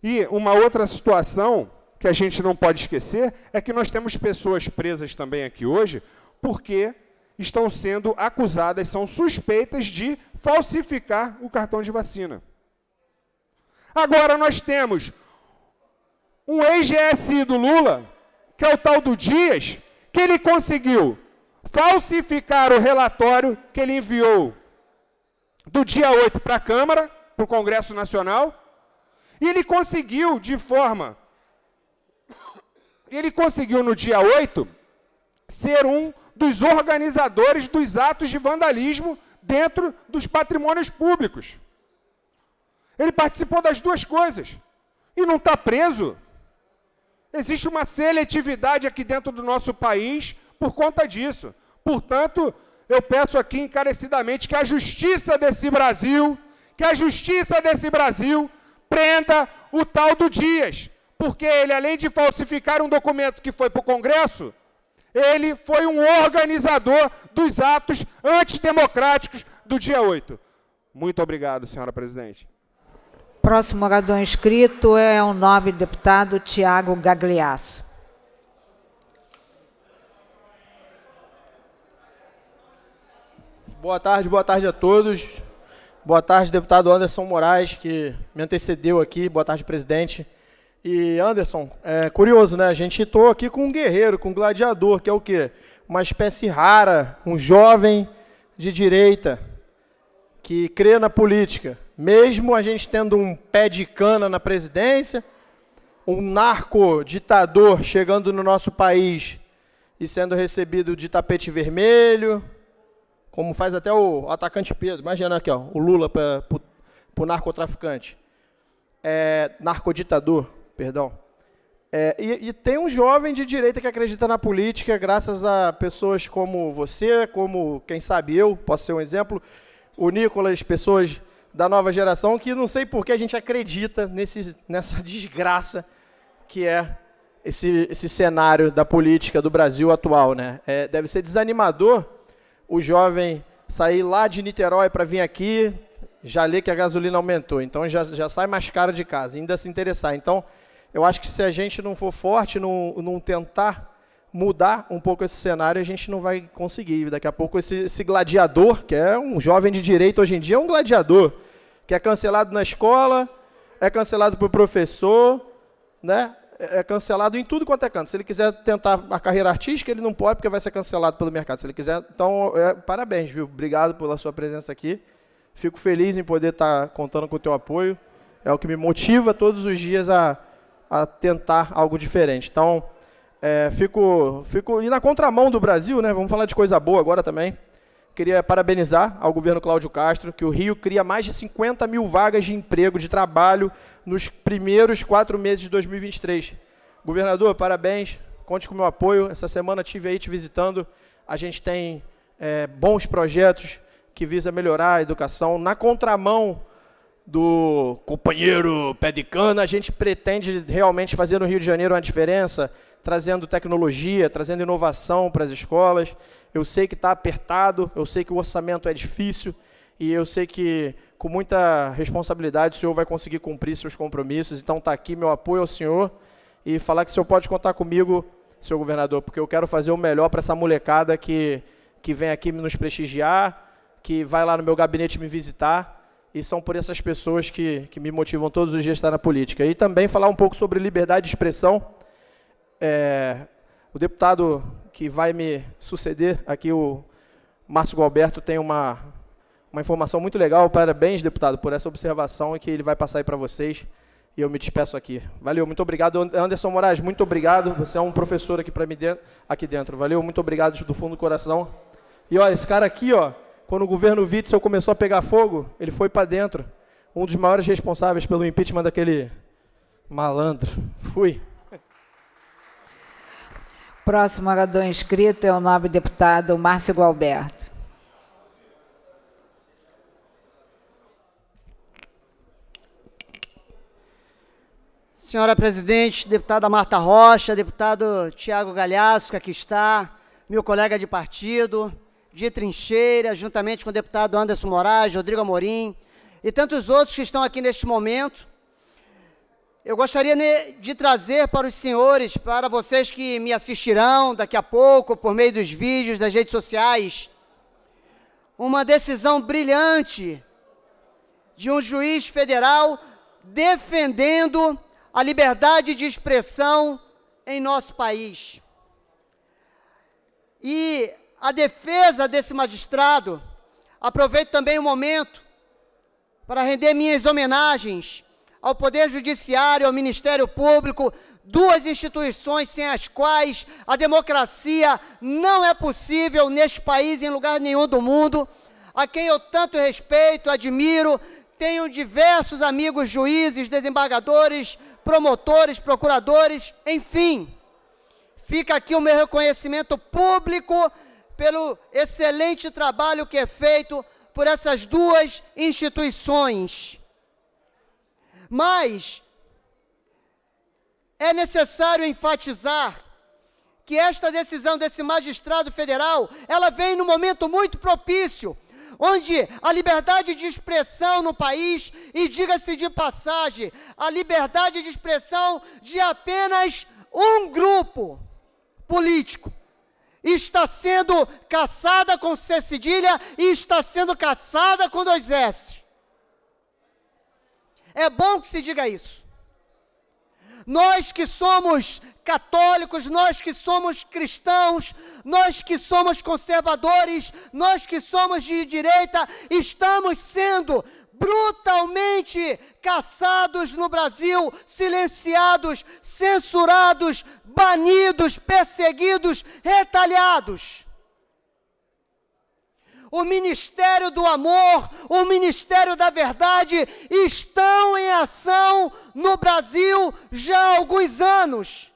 E uma outra situação que a gente não pode esquecer é que nós temos pessoas presas também aqui hoje porque estão sendo acusadas, são suspeitas de falsificar o cartão de vacina. Agora nós temos um ex-GSI do Lula, que é o tal do Dias, que ele conseguiu falsificar o relatório que ele enviou do dia 8 para a Câmara, para o Congresso Nacional, e ele conseguiu de forma. Ele conseguiu no dia 8 ser um dos organizadores dos atos de vandalismo dentro dos patrimônios públicos. Ele participou das duas coisas. E não está preso Existe uma seletividade aqui dentro do nosso país por conta disso. Portanto, eu peço aqui encarecidamente que a justiça desse Brasil, que a justiça desse Brasil prenda o tal do Dias, porque ele, além de falsificar um documento que foi para o Congresso, ele foi um organizador dos atos antidemocráticos do dia 8. Muito obrigado, senhora presidente. Próximo orador inscrito é o nobre deputado Tiago Gagliasso. Boa tarde, boa tarde a todos. Boa tarde, deputado Anderson Moraes, que me antecedeu aqui. Boa tarde, presidente. E, Anderson, é curioso, né? A gente estou aqui com um guerreiro, com um gladiador, que é o quê? Uma espécie rara, um jovem de direita que crê na política mesmo a gente tendo um pé de cana na presidência, um narco-ditador chegando no nosso país e sendo recebido de tapete vermelho, como faz até o atacante Pedro, imagina aqui, ó, o Lula para o narcotraficante, é, narcoditador, perdão. É, e, e, tem um jovem de direita que acredita na política, graças a pessoas como você, como quem sabe eu, posso ser um exemplo, o Nicolas, pessoas da nova geração que não sei por que a gente acredita nesse, nessa desgraça que é esse, esse cenário da política do Brasil atual. Né? É, deve ser desanimador o jovem sair lá de Niterói para vir aqui, já ler que a gasolina aumentou, então já, já sai mais caro de casa, ainda se interessar. Então, eu acho que se a gente não for forte, não, não tentar mudar um pouco esse cenário, a gente não vai conseguir. Daqui a pouco esse, esse gladiador, que é um jovem de direito hoje em dia, é um gladiador, que é cancelado na escola, é cancelado por professor, né? é, é cancelado em tudo quanto é canto. Se ele quiser tentar a carreira artística, ele não pode, porque vai ser cancelado pelo mercado. Se ele quiser, então, é, parabéns, viu? Obrigado pela sua presença aqui. Fico feliz em poder estar tá contando com o teu apoio. É o que me motiva todos os dias a, a tentar algo diferente. Então, é, fico, fico. E na contramão do Brasil, né? Vamos falar de coisa boa agora também. Queria parabenizar ao governo Cláudio Castro, que o Rio cria mais de 50 mil vagas de emprego, de trabalho, nos primeiros quatro meses de 2023. Governador, parabéns, conte com o meu apoio. Essa semana estive aí te visitando. A gente tem é, bons projetos que visa melhorar a educação. Na contramão do companheiro pé de cana, a gente pretende realmente fazer no Rio de Janeiro uma diferença trazendo tecnologia, trazendo inovação para as escolas. Eu sei que está apertado, eu sei que o orçamento é difícil e eu sei que com muita responsabilidade o senhor vai conseguir cumprir seus compromissos. Então está aqui meu apoio ao senhor e falar que o senhor pode contar comigo, senhor governador, porque eu quero fazer o melhor para essa molecada que, que vem aqui nos prestigiar, que vai lá no meu gabinete me visitar. E são por essas pessoas que, que me motivam todos os dias a estar na política. E também falar um pouco sobre liberdade de expressão é, o deputado que vai me suceder aqui, o Márcio Galberto, tem uma, uma informação muito legal. Parabéns, deputado, por essa observação que ele vai passar aí para vocês. E eu me despeço aqui. Valeu, muito obrigado. Anderson Moraes, muito obrigado. Você é um professor aqui, mim dentro, aqui dentro. Valeu, muito obrigado do fundo do coração. E olha, esse cara aqui, ó, quando o governo Witzel começou a pegar fogo, ele foi para dentro. Um dos maiores responsáveis pelo impeachment daquele malandro. Fui. Próximo orador inscrito é o nobre deputado Márcio Gualberto. Senhora presidente, deputada Marta Rocha, deputado Tiago Galhaço, que aqui está, meu colega de partido, de trincheira, juntamente com o deputado Anderson Moraes, Rodrigo Amorim e tantos outros que estão aqui neste momento eu gostaria de trazer para os senhores, para vocês que me assistirão daqui a pouco por meio dos vídeos das redes sociais, uma decisão brilhante de um juiz federal defendendo a liberdade de expressão em nosso país. E a defesa desse magistrado, aproveito também o momento para render minhas homenagens ao Poder Judiciário, ao Ministério Público, duas instituições sem as quais a democracia não é possível neste país, em lugar nenhum do mundo, a quem eu tanto respeito, admiro, tenho diversos amigos juízes, desembargadores, promotores, procuradores, enfim. Fica aqui o meu reconhecimento público pelo excelente trabalho que é feito por essas duas instituições. Mas é necessário enfatizar que esta decisão desse magistrado federal, ela vem num momento muito propício, onde a liberdade de expressão no país, e diga-se de passagem, a liberdade de expressão de apenas um grupo político, está sendo caçada com C cedilha e está sendo caçada com dois S. É bom que se diga isso. Nós que somos católicos, nós que somos cristãos, nós que somos conservadores, nós que somos de direita, estamos sendo brutalmente caçados no Brasil, silenciados, censurados, banidos, perseguidos, retaliados o ministério do amor, o ministério da verdade estão em ação no Brasil já há alguns anos.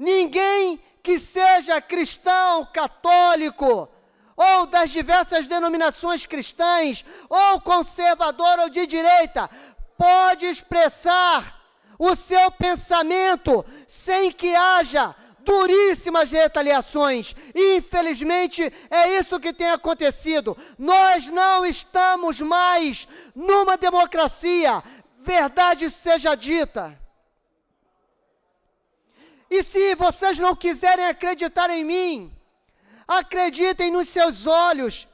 Ninguém que seja cristão, católico, ou das diversas denominações cristãs, ou conservador ou de direita, pode expressar o seu pensamento sem que haja duríssimas retaliações. infelizmente, é isso que tem acontecido. Nós não estamos mais numa democracia. Verdade seja dita. E se vocês não quiserem acreditar em mim, acreditem nos seus olhos,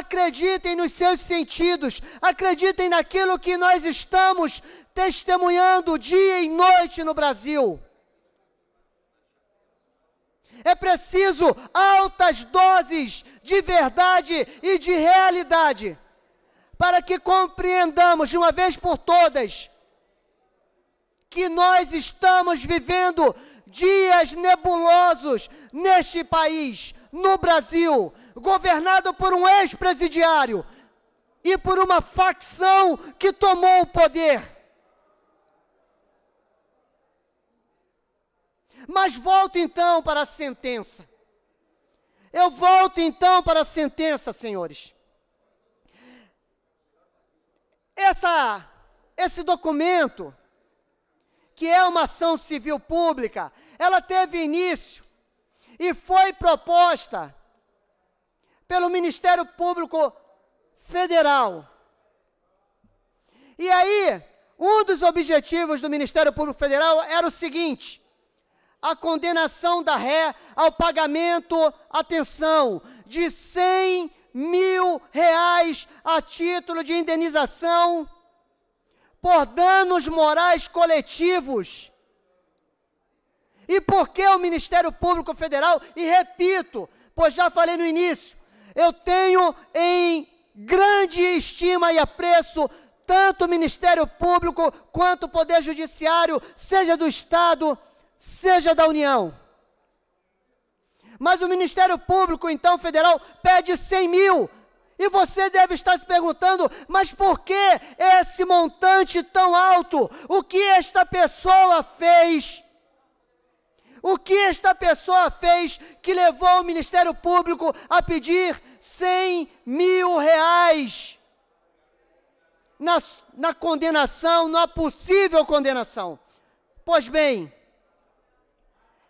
acreditem nos seus sentidos, acreditem naquilo que nós estamos testemunhando dia e noite no Brasil. É preciso altas doses de verdade e de realidade para que compreendamos de uma vez por todas que nós estamos vivendo dias nebulosos neste país, no Brasil, governado por um ex-presidiário e por uma facção que tomou o poder. Mas volto então para a sentença. Eu volto então para a sentença, senhores. Essa, esse documento, que é uma ação civil pública, ela teve início e foi proposta pelo Ministério Público Federal. E aí, um dos objetivos do Ministério Público Federal era o seguinte: a condenação da ré ao pagamento, atenção, de 100 mil reais a título de indenização por danos morais coletivos. E por que o Ministério Público Federal? E repito, pois já falei no início, eu tenho em grande estima e apreço tanto o Ministério Público quanto o Poder Judiciário, seja do Estado, seja da União. Mas o Ministério Público, então, federal, pede 100 mil. E você deve estar se perguntando, mas por que esse montante tão alto? O que esta pessoa fez? O que esta pessoa fez que levou o Ministério Público a pedir 100 mil reais na, na condenação, na possível condenação? Pois bem,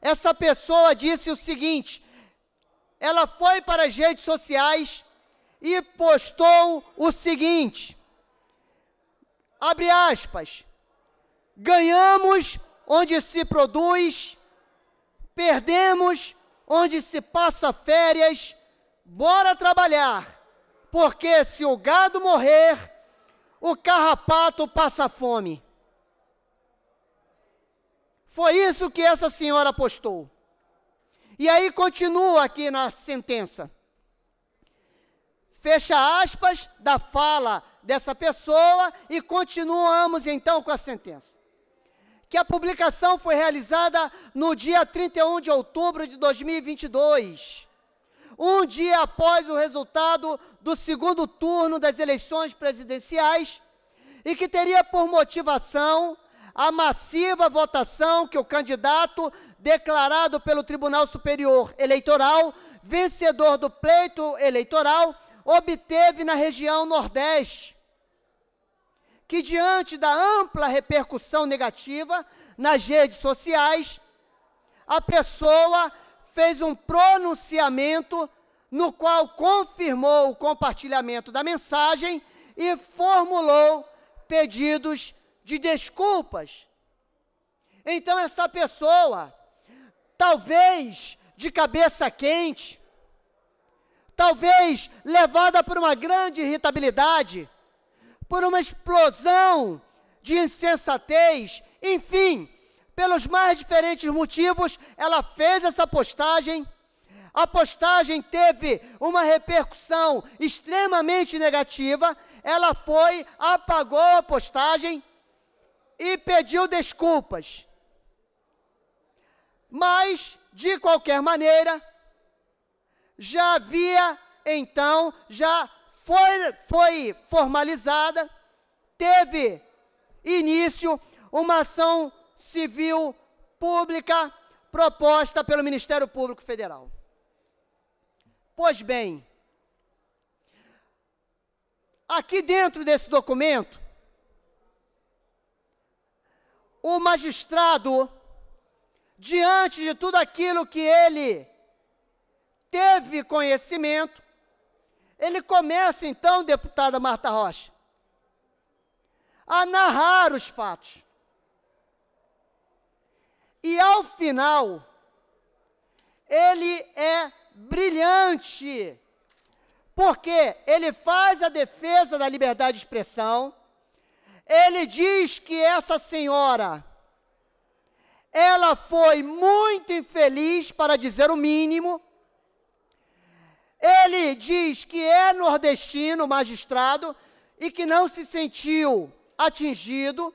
essa pessoa disse o seguinte: ela foi para as redes sociais e postou o seguinte: abre aspas, ganhamos onde se produz, perdemos onde se passa férias, bora trabalhar, porque se o gado morrer, o carrapato passa fome. Foi isso que essa senhora apostou. E aí continua aqui na sentença. Fecha aspas da fala dessa pessoa e continuamos então com a sentença. Que a publicação foi realizada no dia 31 de outubro de 2022, um dia após o resultado do segundo turno das eleições presidenciais, e que teria por motivação a massiva votação que o candidato, declarado pelo Tribunal Superior Eleitoral, vencedor do pleito eleitoral, obteve na região Nordeste. Que, diante da ampla repercussão negativa nas redes sociais, a pessoa fez um pronunciamento no qual confirmou o compartilhamento da mensagem e formulou pedidos de desculpas. Então, essa pessoa, talvez de cabeça quente, talvez levada por uma grande irritabilidade, por uma explosão de insensatez, enfim, pelos mais diferentes motivos, ela fez essa postagem. A postagem teve uma repercussão extremamente negativa. Ela foi, apagou a postagem e pediu desculpas. Mas, de qualquer maneira, já havia então, já foi, foi formalizada, teve início uma ação civil pública proposta pelo Ministério Público Federal. Pois bem, aqui dentro desse documento, o magistrado, diante de tudo aquilo que ele teve conhecimento, ele começa então, deputada Marta Rocha, a narrar os fatos. E ao final, ele é brilhante, porque ele faz a defesa da liberdade de expressão, ele diz que essa senhora, ela foi muito infeliz, para dizer o mínimo. Ele diz que é nordestino, magistrado, e que não se sentiu atingido.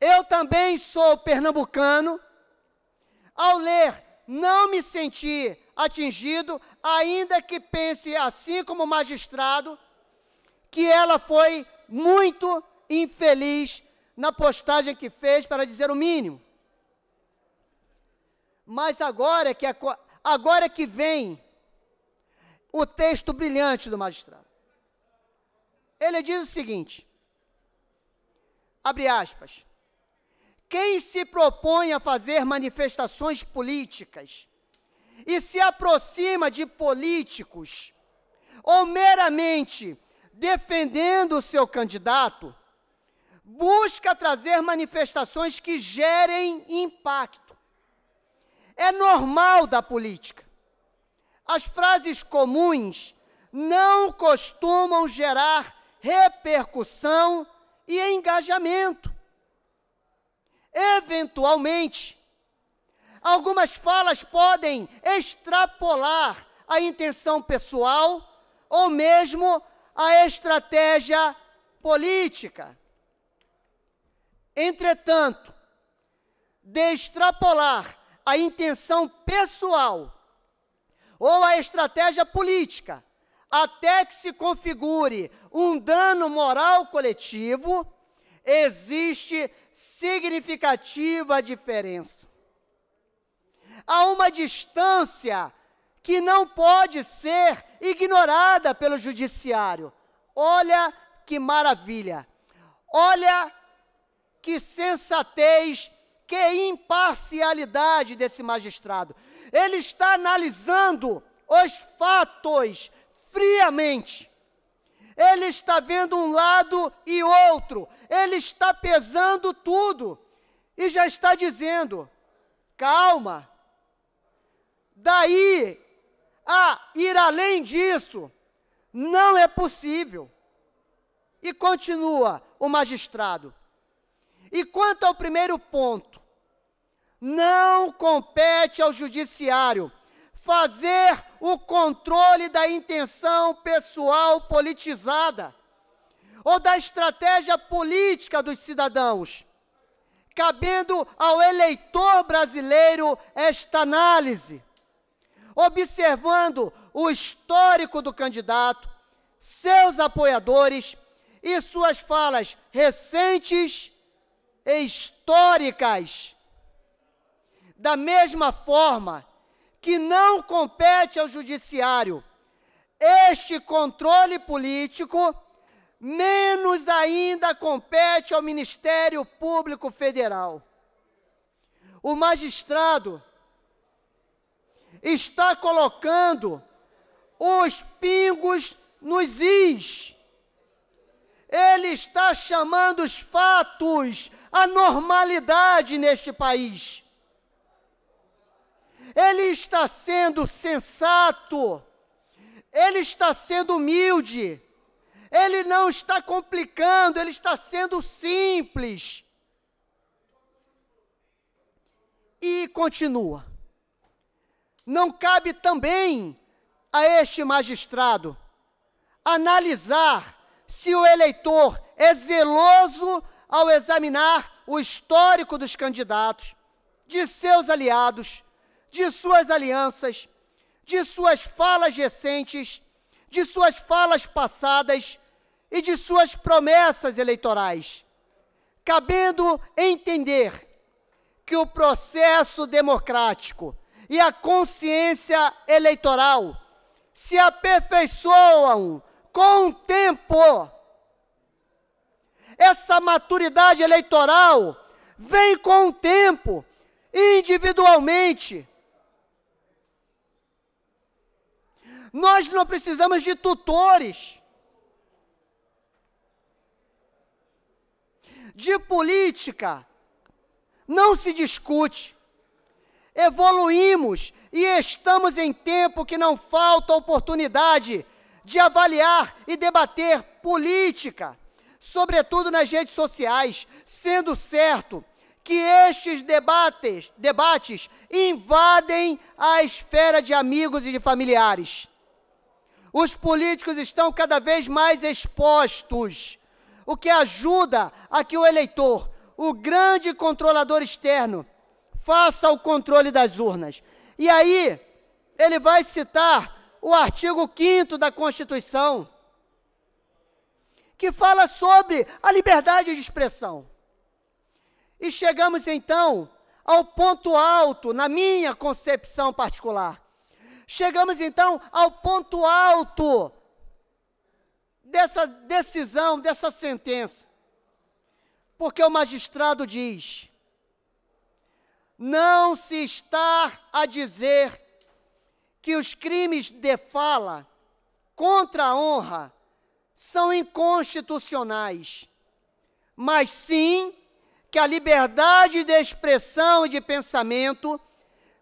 Eu também sou pernambucano. Ao ler, não me senti atingido, ainda que pense assim como magistrado, que ela foi muito infeliz na postagem que fez, para dizer o mínimo. Mas agora é que, agora é que vem o texto brilhante do magistrado. Ele diz o seguinte: abre aspas. Quem se propõe a fazer manifestações políticas e se aproxima de políticos ou meramente defendendo o seu candidato, busca trazer manifestações que gerem impacto. É normal da política. As frases comuns não costumam gerar repercussão e engajamento. Eventualmente, algumas falas podem extrapolar a intenção pessoal ou mesmo a estratégia política. Entretanto, de extrapolar a intenção pessoal ou a estratégia política até que se configure um dano moral coletivo, existe significativa diferença. Há uma distância que não pode ser ignorada pelo judiciário. Olha que maravilha! Olha que sensatez, que imparcialidade desse magistrado. Ele está analisando os fatos friamente. Ele está vendo um lado e outro. Ele está pesando tudo. E já está dizendo: calma. Daí a ir além disso não é possível. E continua o magistrado: e quanto ao primeiro ponto, não compete ao judiciário fazer o controle da intenção pessoal politizada ou da estratégia política dos cidadãos, cabendo ao eleitor brasileiro esta análise, observando o histórico do candidato, seus apoiadores e suas falas recentes históricas. Da mesma forma que não compete ao judiciário este controle político, menos ainda compete ao Ministério Público Federal. O magistrado está colocando os pingos nos is. Ele está chamando os fatos a normalidade neste país. Ele está sendo sensato, ele está sendo humilde, ele não está complicando, ele está sendo simples. E continua. Não cabe também a este magistrado analisar se o eleitor é zeloso ao examinar o histórico dos candidatos, de seus aliados, de suas alianças, de suas falas recentes, de suas falas passadas e de suas promessas eleitorais, cabendo entender que o processo democrático e a consciência eleitoral se aperfeiçoam com o tempo essa maturidade eleitoral vem com o tempo, individualmente. Nós não precisamos de tutores, de política. Não se discute. Evoluímos e estamos em tempo que não falta oportunidade de avaliar e debater política, sobretudo nas redes sociais, sendo certo que estes debates, debates invadem a esfera de amigos e de familiares. Os políticos estão cada vez mais expostos, o que ajuda a que o eleitor, o grande controlador externo, faça o controle das urnas. E aí, ele vai citar o artigo 5 da Constituição, que fala sobre a liberdade de expressão. E chegamos então ao ponto alto, na minha concepção particular. Chegamos então ao ponto alto dessa decisão, dessa sentença. Porque o magistrado diz: não se está a dizer que os crimes de fala contra a honra são inconstitucionais, mas sim que a liberdade de expressão e de pensamento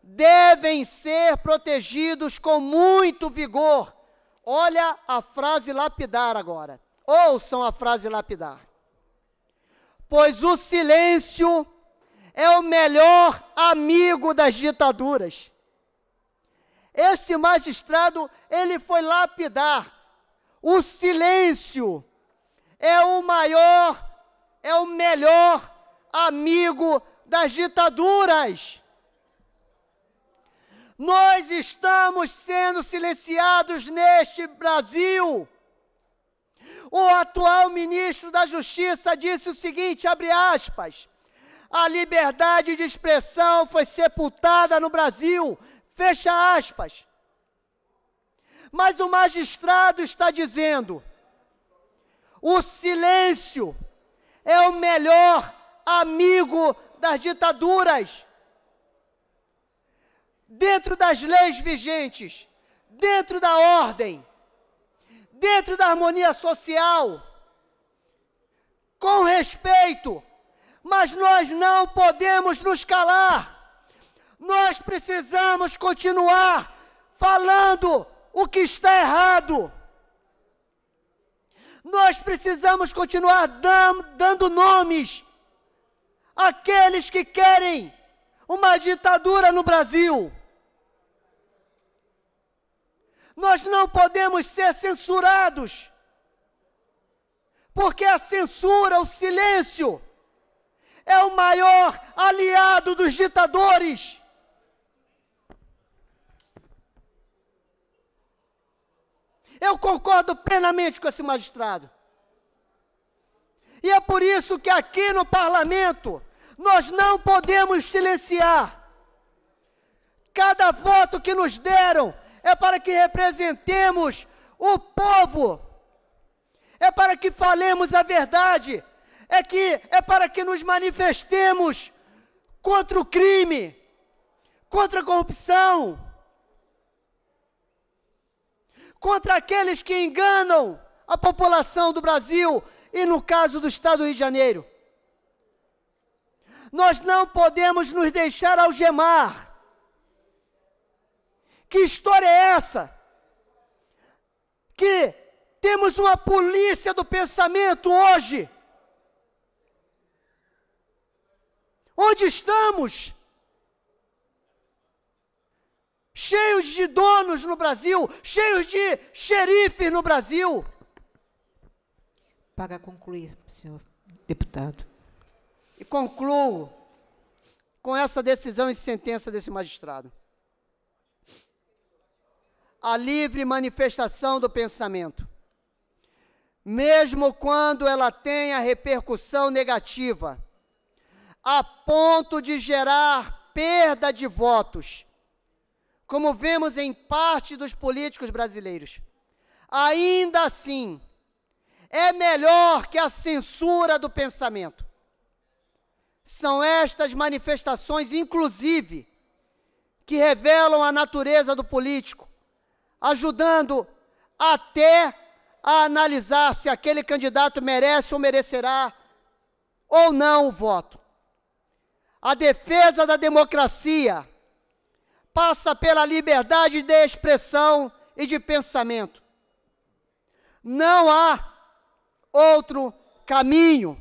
devem ser protegidos com muito vigor. Olha a frase lapidar agora. Ouçam a frase lapidar. Pois o silêncio é o melhor amigo das ditaduras. Esse magistrado, ele foi lapidar o silêncio é o maior, é o melhor amigo das ditaduras. Nós estamos sendo silenciados neste Brasil. O atual ministro da Justiça disse o seguinte, abre aspas: a liberdade de expressão foi sepultada no Brasil, fecha aspas. Mas o magistrado está dizendo: o silêncio é o melhor amigo das ditaduras. Dentro das leis vigentes, dentro da ordem, dentro da harmonia social, com respeito, mas nós não podemos nos calar. Nós precisamos continuar falando o que está errado. Nós precisamos continuar dando nomes àqueles que querem uma ditadura no Brasil. Nós não podemos ser censurados, porque a censura, o silêncio, é o maior aliado dos ditadores. Eu concordo plenamente com esse magistrado. E é por isso que aqui no parlamento nós não podemos silenciar. Cada voto que nos deram é para que representemos o povo. É para que falemos a verdade. É que é para que nos manifestemos contra o crime, contra a corrupção contra aqueles que enganam a população do Brasil e, no caso do Estado do Rio de Janeiro. Nós não podemos nos deixar algemar. Que história é essa? Que temos uma polícia do pensamento hoje. Onde estamos? cheios de donos no Brasil, cheios de xerifes no Brasil. Para concluir, senhor deputado. E concluo com essa decisão e sentença desse magistrado. A livre manifestação do pensamento, mesmo quando ela tenha repercussão negativa, a ponto de gerar perda de votos como vemos em parte dos políticos brasileiros. Ainda assim, é melhor que a censura do pensamento. São estas manifestações, inclusive, que revelam a natureza do político, ajudando até a analisar se aquele candidato merece ou merecerá ou não o voto. A defesa da democracia passa pela liberdade de expressão e de pensamento. Não há outro caminho.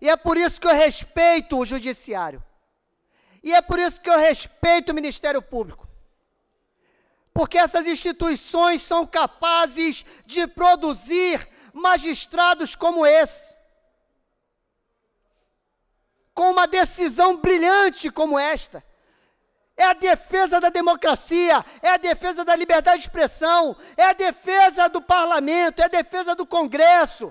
E é por isso que eu respeito o judiciário. E é por isso que eu respeito o Ministério Público. Porque essas instituições são capazes de produzir magistrados como esse com uma decisão brilhante como esta. É a defesa da democracia, é a defesa da liberdade de expressão, é a defesa do parlamento, é a defesa do Congresso,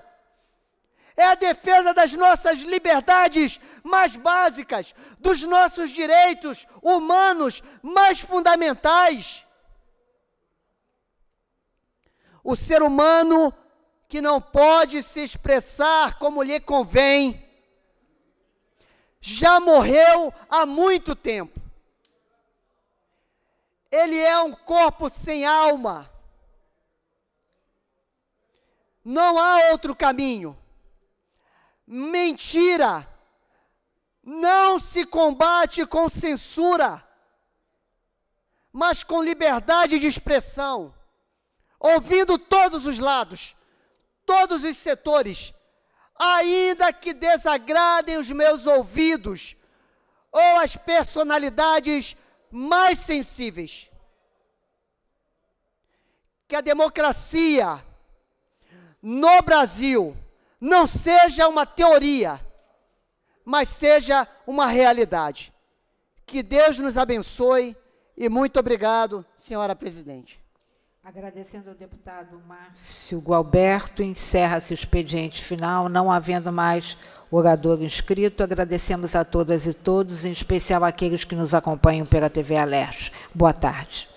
é a defesa das nossas liberdades mais básicas, dos nossos direitos humanos mais fundamentais. O ser humano que não pode se expressar como lhe convém, já morreu há muito tempo. Ele é um corpo sem alma. Não há outro caminho. Mentira. Não se combate com censura, mas com liberdade de expressão, ouvindo todos os lados, todos os setores ainda que desagradem os meus ouvidos ou as personalidades mais sensíveis. Que a democracia no Brasil não seja uma teoria, mas seja uma realidade. Que Deus nos abençoe e muito obrigado, senhora presidente. Agradecendo ao deputado Márcio Gualberto, encerra-se o expediente final, não havendo mais orador inscrito. Agradecemos a todas e todos, em especial aqueles que nos acompanham pela TV Alerte. Boa tarde.